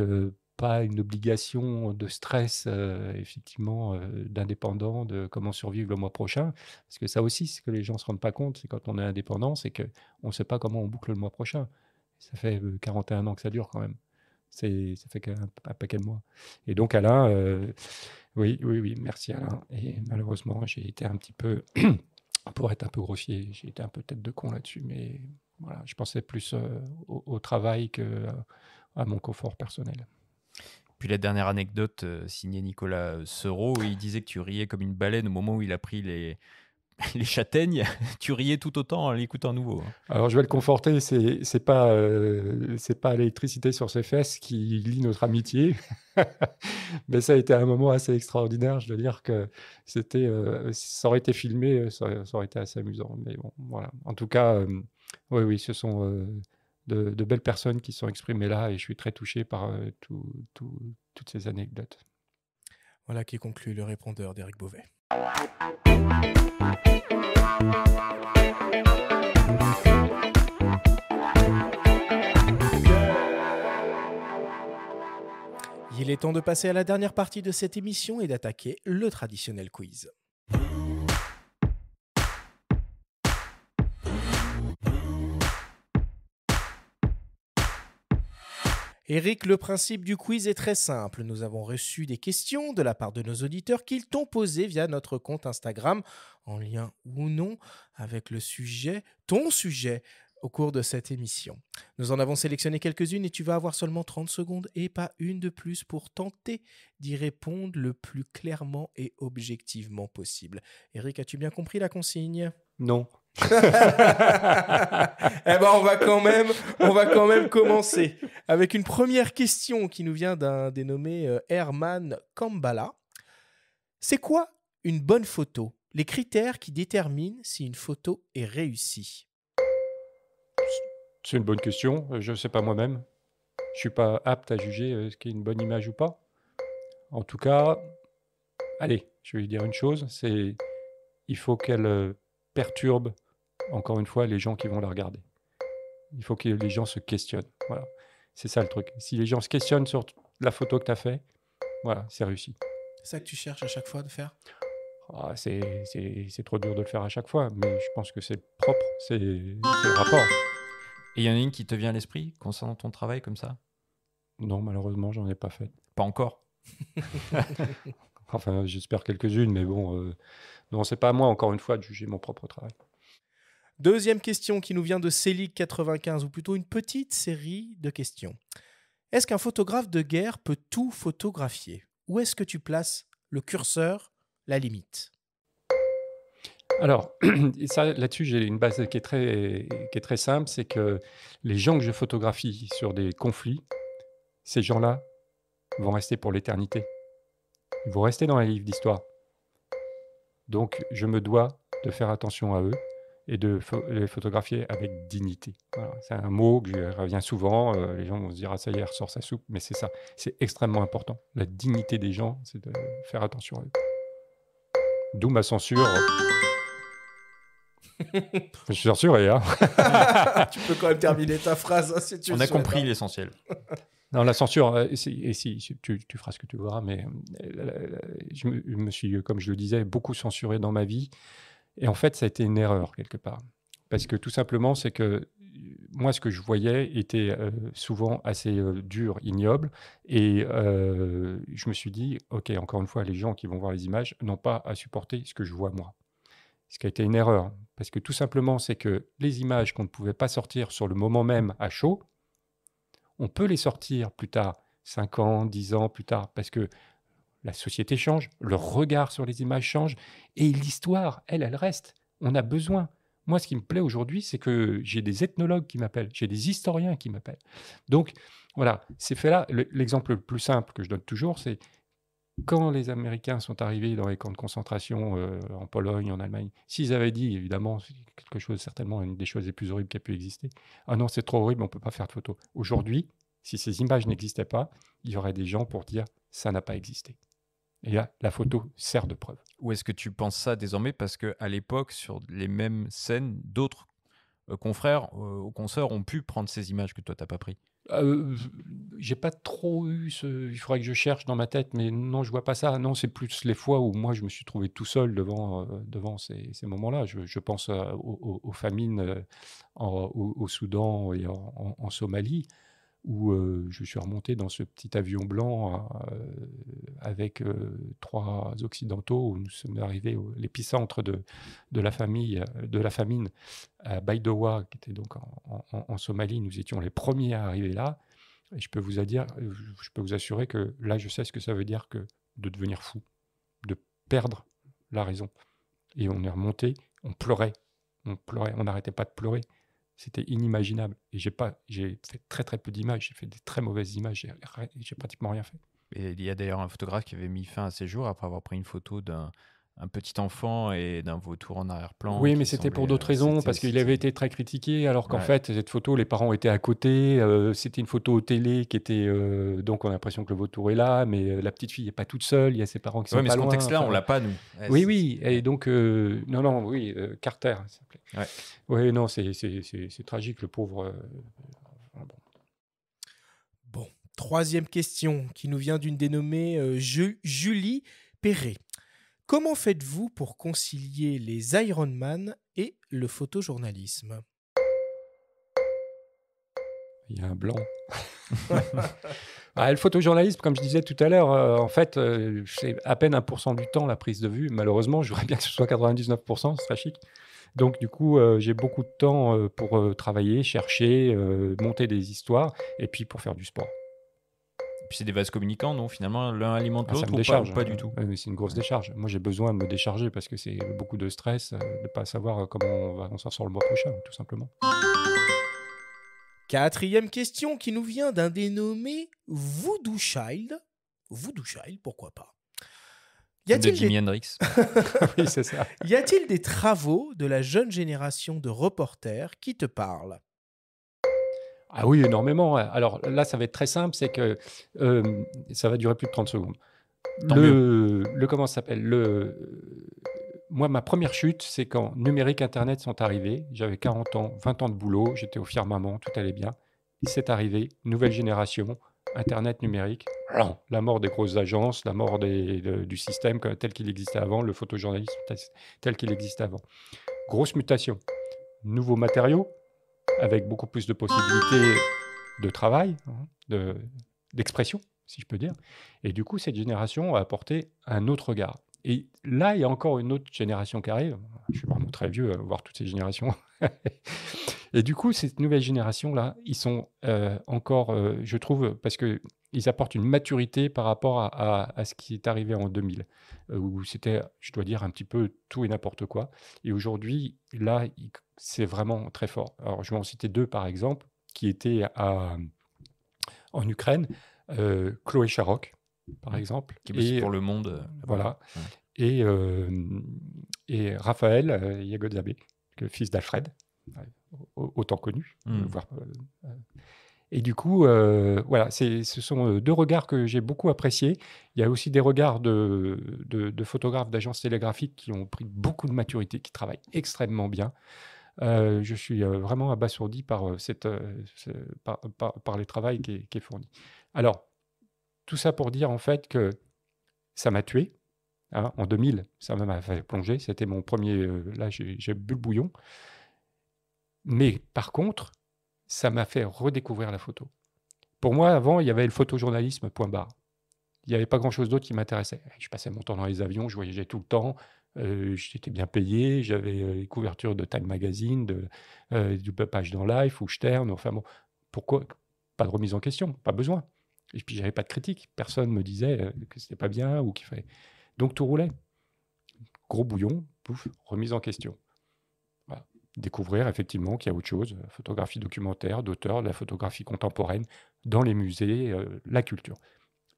pas une obligation de stress, euh, effectivement, euh, d'indépendant, de comment survivre le mois prochain. Parce que ça aussi, ce que les gens ne se rendent pas compte, c'est quand on est indépendant, c'est qu'on ne sait pas comment on boucle le mois prochain. Ça fait 41 euh, ans que ça dure quand même. Ça fait un, paquet de mois. Et donc, Alain, oui, oui, oui, merci Alain. Et malheureusement, j'ai été un petit peu, pour être un peu grossier, j'ai été un peu tête de con là-dessus, mais voilà, je pensais plus au, au, travail que à mon confort personnel. Puis la dernière anecdote signé euh, signée Nicolas euh, Sereau, il disait que tu riais comme une baleine au moment où il a pris les, les châtaignes, tu riais tout autant en l'écoutant nouveau. Hein. Alors je vais le conforter, c'est n'est pas euh, pas l'électricité sur ses fesses qui lie notre amitié, mais ça a été un moment assez extraordinaire. Je dois dire que c'était ça aurait été filmé, ça, aurait été assez amusant. Mais bon, voilà. En tout cas, oui oui, ce sont de, belles personnes qui sont exprimées là et je suis très touché par euh, toutes ces anecdotes. Voilà qui conclut le répondeur d'Éric Beauvais. Il est temps de passer à la dernière partie de cette émission et d'attaquer le traditionnel quiz. Eric, le principe du quiz est très simple. Nous avons reçu des questions de la part de nos auditeurs qu'ils t'ont posées via notre compte Instagram, en lien ou non avec le sujet, ton sujet au cours de cette émission. Nous en avons sélectionné quelques-unes et tu vas avoir seulement 30 secondes et pas une de plus pour tenter d'y répondre le plus clairement et objectivement possible. Eric, as-tu bien compris la consigne Non. eh ben, on va quand même, on va quand même commencer avec une première question qui nous vient d'un dénommé euh, Herman Kambala. C'est quoi une bonne photo Les critères qui déterminent si une photo est réussie. C'est une bonne question. Je ne sais pas moi-même. Je suis pas apte à juger euh, ce qui est une bonne image ou pas. En tout cas, allez, je vais dire une chose. C'est il faut qu'elle euh, perturbe encore une fois, les gens qui vont la regarder. Il faut que les gens se questionnent. Voilà. C'est ça le truc. Si les gens se questionnent sur la photo que tu as fait, voilà, c'est réussi. C'est ça que tu cherches à chaque fois de faire ah, C'est trop dur de le faire à chaque fois, mais je pense que c'est propre, c'est le rapport. Et il y en a une qui te vient à l'esprit concernant ton travail comme ça Non, malheureusement, j'en ai pas fait. Pas encore Enfin, j'espère quelques-unes, mais bon, euh, non, c'est pas à moi, encore une fois, de juger mon propre travail. Deuxième question qui nous vient de Célic95, ou plutôt une petite série de questions. Est-ce qu'un photographe de guerre peut tout photographier Où est-ce que tu places le curseur, la limite alors, ça, là-dessus, j'ai une base qui est très, qui est très simple, c'est que les gens que je photographie sur des conflits, ces gens-là vont rester pour l'éternité. Ils vont rester dans les livres d'histoire. Donc, je me dois de faire attention à eux, et de les photographier avec dignité. C'est un mot qui revient souvent. Euh, les gens vont se dire, ah, ça y est, ressort sa soupe, mais c'est ça. C'est extrêmement important. La dignité des gens, c'est de faire attention à eux. D'où ma censure. Je suis censuré, hein. tu peux quand même terminer ta phrase hein, si tu On a compris l'essentiel. Non, la censure, euh, et si, tu, feras ce que tu voudras, mais euh, je me, je me suis, comme je le disais, beaucoup censuré dans ma vie. Et en fait, ça a été une erreur quelque part. Parce que tout simplement, c'est que euh, moi, ce que je voyais était euh, souvent assez euh, dur, ignoble. Et je me suis dit, OK, encore une fois, les gens qui vont voir les images n'ont pas à supporter ce que je vois moi. Ce qui a été une erreur. Parce que tout simplement, c'est que les images qu'on ne pouvait pas sortir sur le moment même à chaud, on peut les sortir plus tard, 5 ans, 10 ans plus tard. Parce que la société change, le regard sur les images change, et l'histoire, elle, elle reste. On a besoin. Moi, ce qui me plaît aujourd'hui, c'est que j'ai des ethnologues qui m'appellent, j'ai des historiens qui m'appellent. Donc, voilà, c'est fait là l'exemple le plus simple que je donne toujours, c'est quand les Américains sont arrivés dans les camps de concentration euh, en Pologne, en Allemagne, s'ils avaient dit, évidemment, quelque chose, certainement une des choses les plus horribles qui a pu exister, ah non, c'est trop horrible, on ne peut pas faire de photos. Aujourd'hui, si ces images n'existaient pas, il y aurait des gens pour dire, ça n'a pas existé. Et là, la photo sert de preuve. Ou est-ce que tu penses ça désormais parce qu'à l'époque, sur les mêmes scènes, d'autres euh, confrères ou euh, ont pu prendre ces images que toi, tu n'as pas pris euh, J'ai pas trop eu ce. Il faudrait que je cherche dans ma tête, mais non, je vois pas ça. Non, c'est plus les fois où moi, je me suis trouvé tout seul devant, euh, devant ces, moments-là. Je, pense euh, aux, famines au, Soudan et en Somalie où euh, je suis remonté dans ce petit avion blanc euh, avec euh, trois occidentaux où nous sommes arrivés au l'épicentre de, de, la de la famine à Baidoa qui était donc en, en, Somalie nous étions les premiers à arriver là et je peux vous dire je peux vous assurer que là je sais ce que ça veut dire que de devenir fou de perdre la raison et on est remonté on pleurait on pleurait on n'arrêtait pas de pleurer c'était inimaginable. Et j'ai pas, j'ai fait très très peu d'images. J'ai fait des très mauvaises images. J'ai pratiquement rien fait. Et il y a d'ailleurs un photographe qui avait mis fin à ses jours après avoir pris une photo d'un un petit enfant et d'un vautour en arrière-plan. Oui, mais c'était pour d'autres euh, raisons, parce qu'il avait été très critiqué, alors qu'en fait, cette photo, les parents étaient à côté, euh, c'était une photo au télé qui était... Euh, donc on a l'impression que le vautour est là, mais la petite fille n'est pas toute seule, il y a ses parents qui ouais, sont mais ce contexte-là, on l'a pas, nous. oui, oui, et donc... non, non, oui, Carter, Oui, non, c'est tragique, le pauvre... Bon. bon. troisième question, qui nous vient d'une dénommée Julie Perret Comment faites-vous pour concilier les Ironman et le photojournalisme Il y a un blanc. Ah, le photojournalisme, comme je disais tout à l'heure, euh, en fait, euh, c'est à peine 1% du temps la prise de vue. Malheureusement, j'aurais bien que ce soit 99%, ce serait chic. Donc, du coup, euh, j'ai beaucoup de temps pour travailler, chercher, monter des histoires et puis pour faire du sport c'est des vases communicants, non Finalement, l'un alimente l'autre ou décharge. pas, pas du tout C'est une grosse décharge. Moi, j'ai besoin de me décharger parce que c'est beaucoup de stress euh, de ne pas savoir euh, comment on va sort sur le mois prochain, tout simplement. Quatrième question qui nous vient d'un dénommé Voodoo Child. Voodoo Child, pourquoi pas y a de Jimi Hendrix. oui, c'est ça. Y a-t-il des travaux de la jeune génération de reporters qui te parlent ah oui, énormément. Alors là, ça va être très simple, c'est que euh, ça va durer plus de 30 secondes. le, comment ça s'appelle le moi, ma première chute, c'est quand numérique Internet sont arrivés. J'avais 40 ans, 20 ans de boulot, j'étais au firmament, tout allait bien. Il s'est arrivé, nouvelle génération, Internet numérique, la mort des grosses agences, la mort du système tel qu'il existait avant, le photojournalisme tel qu'il existait avant. Grosse mutation. Nouveaux matériaux, avec beaucoup plus de possibilités de travail, hein, de, d'expression, si je peux dire. Et du coup, cette génération a apporté un autre regard. Et là, il y a encore une autre génération qui arrive. Je suis vraiment très vieux à voir toutes ces générations. Et du coup, cette nouvelle génération-là, ils sont euh, encore, euh, je trouve, parce que ils apportent une maturité par rapport à, ce qui est arrivé en 2000, euh, où c'était, je dois dire, un petit peu tout et n'importe quoi. Et aujourd'hui, là, c'est vraiment très fort. Alors, je vais en citer deux, par exemple, qui étaient à, en Ukraine, Chloé Charoc, par exemple. Qui est pour le monde. Voilà. Et, et Raphaël Yagodzabé, le fils d'Alfred autant connu, euh, hmm. euh, euh. et du coup, voilà, ce sont deux regards que j'ai beaucoup appréciés. Il y a aussi des regards de, photographes d'agences télégraphiques qui ont pris beaucoup de maturité, qui travaillent extrêmement bien. je suis vraiment abasourdi par, cette, par, les travaux qui est, fourni. Alors, tout ça pour dire en fait que ça m'a tué. Hein. en 2000, ça m'a fait plonger. C'était mon premier. là, j'ai bu le bouillon. Mais par contre, ça m'a fait redécouvrir la photo. Pour moi, avant, il y avait le photojournalisme, point barre. Il n'y avait pas grand-chose d'autre qui m'intéressait. Je passais mon temps dans les avions, je voyageais tout le temps, euh, j'étais bien payé, j'avais euh, les couvertures de Time Magazine, de, euh, du Page dans Life ou Stern. Enfin bon, pourquoi Pas de remise en question, pas besoin. Et puis j'avais pas de critique. Personne me disait que c'était pas bien ou qu'il fallait. Donc tout roulait. Gros bouillon, pouf, remise en question découvrir effectivement qu'il y a autre chose, euh, photographie documentaire, d'auteur, la photographie contemporaine, dans les musées, euh, la culture.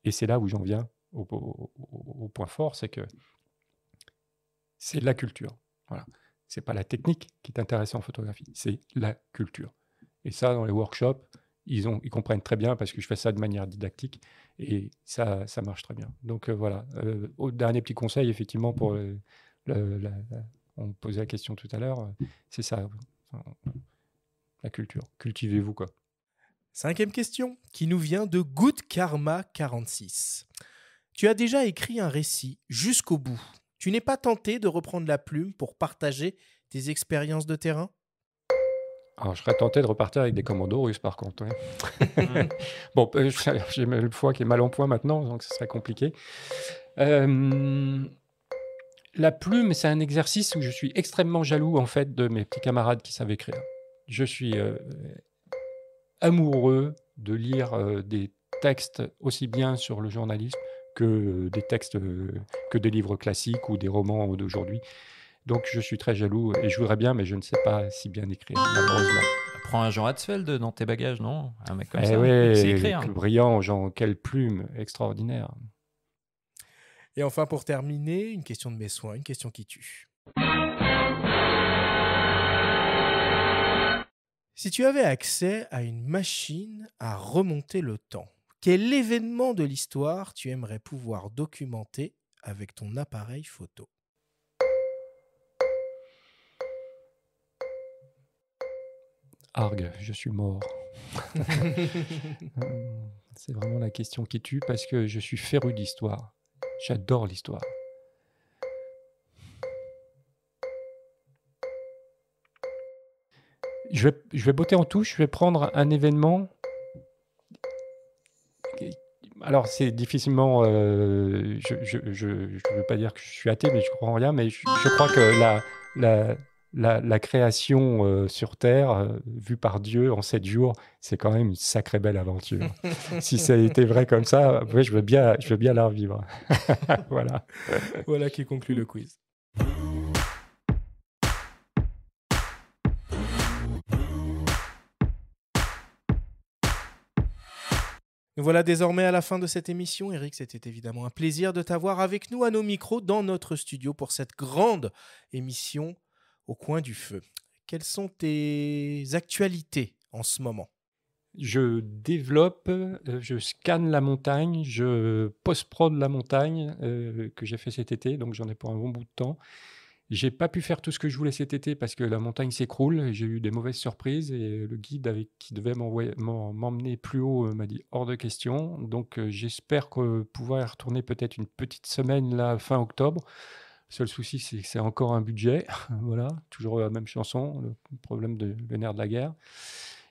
Et c'est là où j'en viens au, point fort, c'est que c'est la culture. Voilà. C'est pas la technique qui est intéressante en photographie, c'est la culture. Et ça, dans les workshops, ils, ont, ils comprennent très bien parce que je fais ça de manière didactique et ça, ça marche très bien. Donc euh, voilà, au dernier petit conseil, effectivement, pour la, on me posait la question tout à l'heure, euh, c'est ça, la culture. Cultivez-vous, quoi. Cinquième question, qui nous vient de Good Karma 46. Tu as déjà écrit un récit jusqu'au bout. Tu n'es pas tenté de reprendre la plume pour partager tes expériences de terrain je serais tenté de repartir avec des commandos russes, par contre. bon, euh, j'ai le foie qui est mal en point maintenant, donc ce serait compliqué. Euh, la plume, c'est un exercice où je suis extrêmement jaloux en fait de mes petits camarades qui savent écrire. Je suis euh, amoureux de lire euh, des textes aussi bien sur le journalisme que euh, des textes que des livres classiques ou des romans d'aujourd'hui. Donc je suis très jaloux et je voudrais bien, mais je ne sais pas si bien écrire, malheureusement. Prends un Jean Hatzfeld dans tes bagages, non Un mec comme eh ça, sait écrire. brillant, Jean, quelle plume extraordinaire. Et enfin, pour terminer, une question de mes soins, une question qui tue. Si tu avais accès à une machine à remonter le temps, quel événement de l'histoire tu aimerais pouvoir documenter avec ton appareil photo Argue, je suis mort. C'est vraiment la question qui tue parce que je suis féru d'histoire. J'adore l'histoire. Je vais, je botter en touche, je vais prendre un événement. Alors, c'est difficilement. Euh, je ne veux pas dire que je suis athée, mais je crois en rien, mais je, crois que la, la, la, création euh, sur Terre, euh, vue par Dieu en sept jours, c'est quand même une sacrée belle aventure. si ça a été vrai comme ça, je, veux bien, je veux bien la revivre. voilà. Voilà qui conclut le quiz. Nous voilà désormais à la fin de cette émission. Eric, c'était évidemment un plaisir de t'avoir avec nous à nos micros dans notre studio pour cette grande émission au coin du feu. Quelles sont tes actualités en ce moment je développe, euh, je scanne la montagne, je post-prod la montagne euh, que j'ai fait cet été, donc j'en ai pour un bon bout de temps. J'ai pas pu faire tout ce que je voulais cet été parce que la montagne s'écroule, j'ai eu des mauvaises surprises et euh, le guide avec qui devait m'emmener plus haut m'a dit hors de question. Donc j'espère pouvoir y retourner peut-être une petite semaine là fin octobre Seul souci, c'est que c'est encore un budget. voilà, toujours la même chanson, le problème de le de la guerre.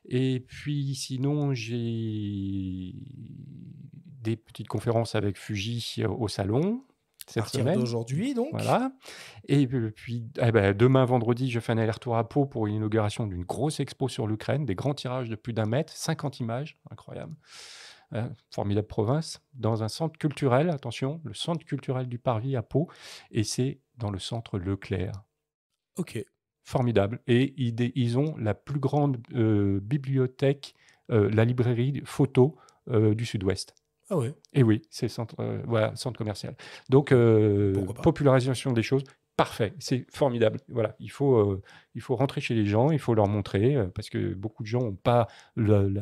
Et puis sinon, j'ai des petites conférences avec Fuji au salon. Cette à semaine. d'aujourd'hui, donc. Voilà. Et puis, eh ben, demain, vendredi, je fais un aller-retour à Pau pour l'inauguration d'une grosse expo sur l'Ukraine, des grands tirages de plus d'un mètre, 50 images, incroyable. Euh, formidable province, dans un centre culturel, attention, le centre culturel du Parvis à Pau, et c'est dans le centre Leclerc. Ok. Formidable. Et ils, ont la plus grande euh, bibliothèque, euh, la librairie photo du Sud-Ouest. Ah ouais. Et oui, c'est centre, voilà, centre commercial. Donc, popularisation des choses, parfait, c'est formidable. Voilà, il faut, il faut rentrer chez les gens, il faut leur montrer, parce que beaucoup de gens n'ont pas le,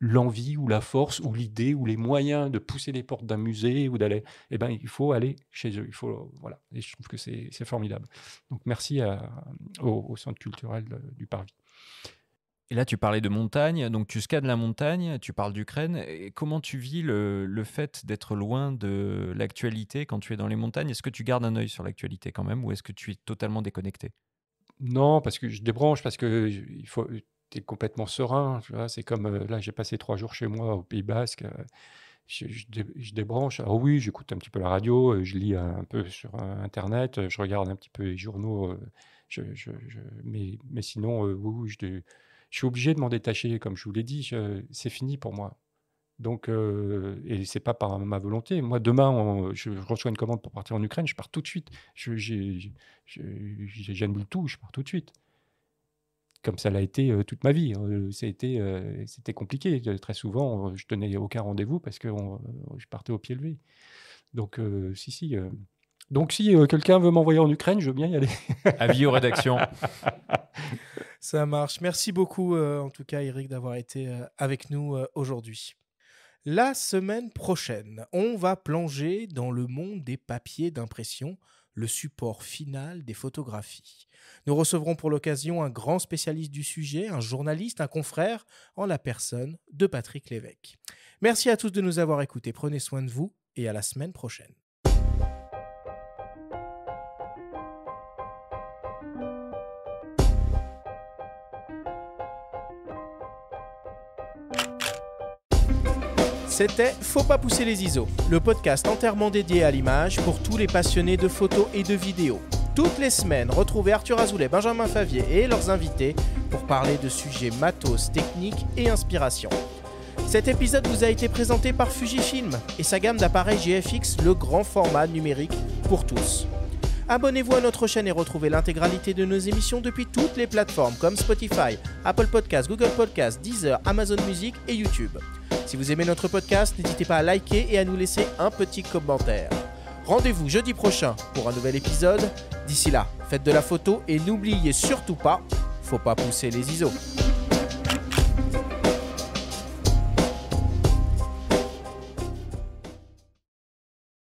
l'envie ou la force ou l'idée ou les moyens de pousser les portes d'un musée ou d'aller, eh ben, il faut aller chez eux. Il faut, voilà. Et je trouve que c'est formidable. Donc merci au, Centre culturel du Parvis. Et là, tu parlais de montagne, donc tu scades la montagne, tu parles d'Ukraine. Comment tu vis le, fait d'être loin de l'actualité quand tu es dans les montagnes Est-ce que tu gardes un œil sur l'actualité quand même ou est-ce que tu es totalement déconnecté Non, parce que je débranche, parce que il faut, es complètement serein. c'est comme là, j'ai passé trois jours chez moi au Pays Basque. je, débranche. Alors oui, j'écoute un petit peu la radio, je lis un peu sur Internet, je regarde un petit peu les journaux. mais, mais, sinon, je, suis obligé de m'en détacher. Comme je vous l'ai dit, c'est fini pour moi. Donc, et c'est pas par ma volonté. Moi, demain, je, reçois une commande pour partir en Ukraine, je pars tout de suite. J'annule je, tout, je pars tout de suite comme ça l'a été toute ma vie. Hein, c'était compliqué. Très souvent, je tenais aucun rendez-vous parce que je partais au pied levé. Donc, si, si. Donc, si quelqu'un veut m'envoyer en Ukraine, je veux bien y aller. Avis aux rédactions. ça marche. Merci beaucoup, en tout cas, Eric, d'avoir été avec nous aujourd'hui. La semaine prochaine, on va plonger dans le monde des papiers d'impression le support final des photographies. Nous recevrons pour l'occasion un grand spécialiste du sujet, un journaliste, un confrère, en la personne de Patrick Lévesque. Merci à tous de nous avoir écoutés, prenez soin de vous et à la semaine prochaine. C'était Faut pas pousser les ISO, le podcast entièrement dédié à l'image pour tous les passionnés de photos et de vidéos. Toutes les semaines, retrouvez Arthur Azoulay, Benjamin Favier et leurs invités pour parler de sujets matos, techniques et inspiration. Cet épisode vous a été présenté par Fujifilm et sa gamme d'appareils GFX, le grand format numérique pour tous. Abonnez-vous à notre chaîne et retrouvez l'intégralité de nos émissions depuis toutes les plateformes comme Spotify, Apple Podcasts, Google Podcasts, Deezer, Amazon Music et YouTube. Si vous aimez notre podcast, n'hésitez pas à liker et à nous laisser un petit commentaire. Rendez-vous jeudi prochain pour un nouvel épisode. D'ici là, faites de la photo et n'oubliez surtout pas, faut pas pousser les ISO.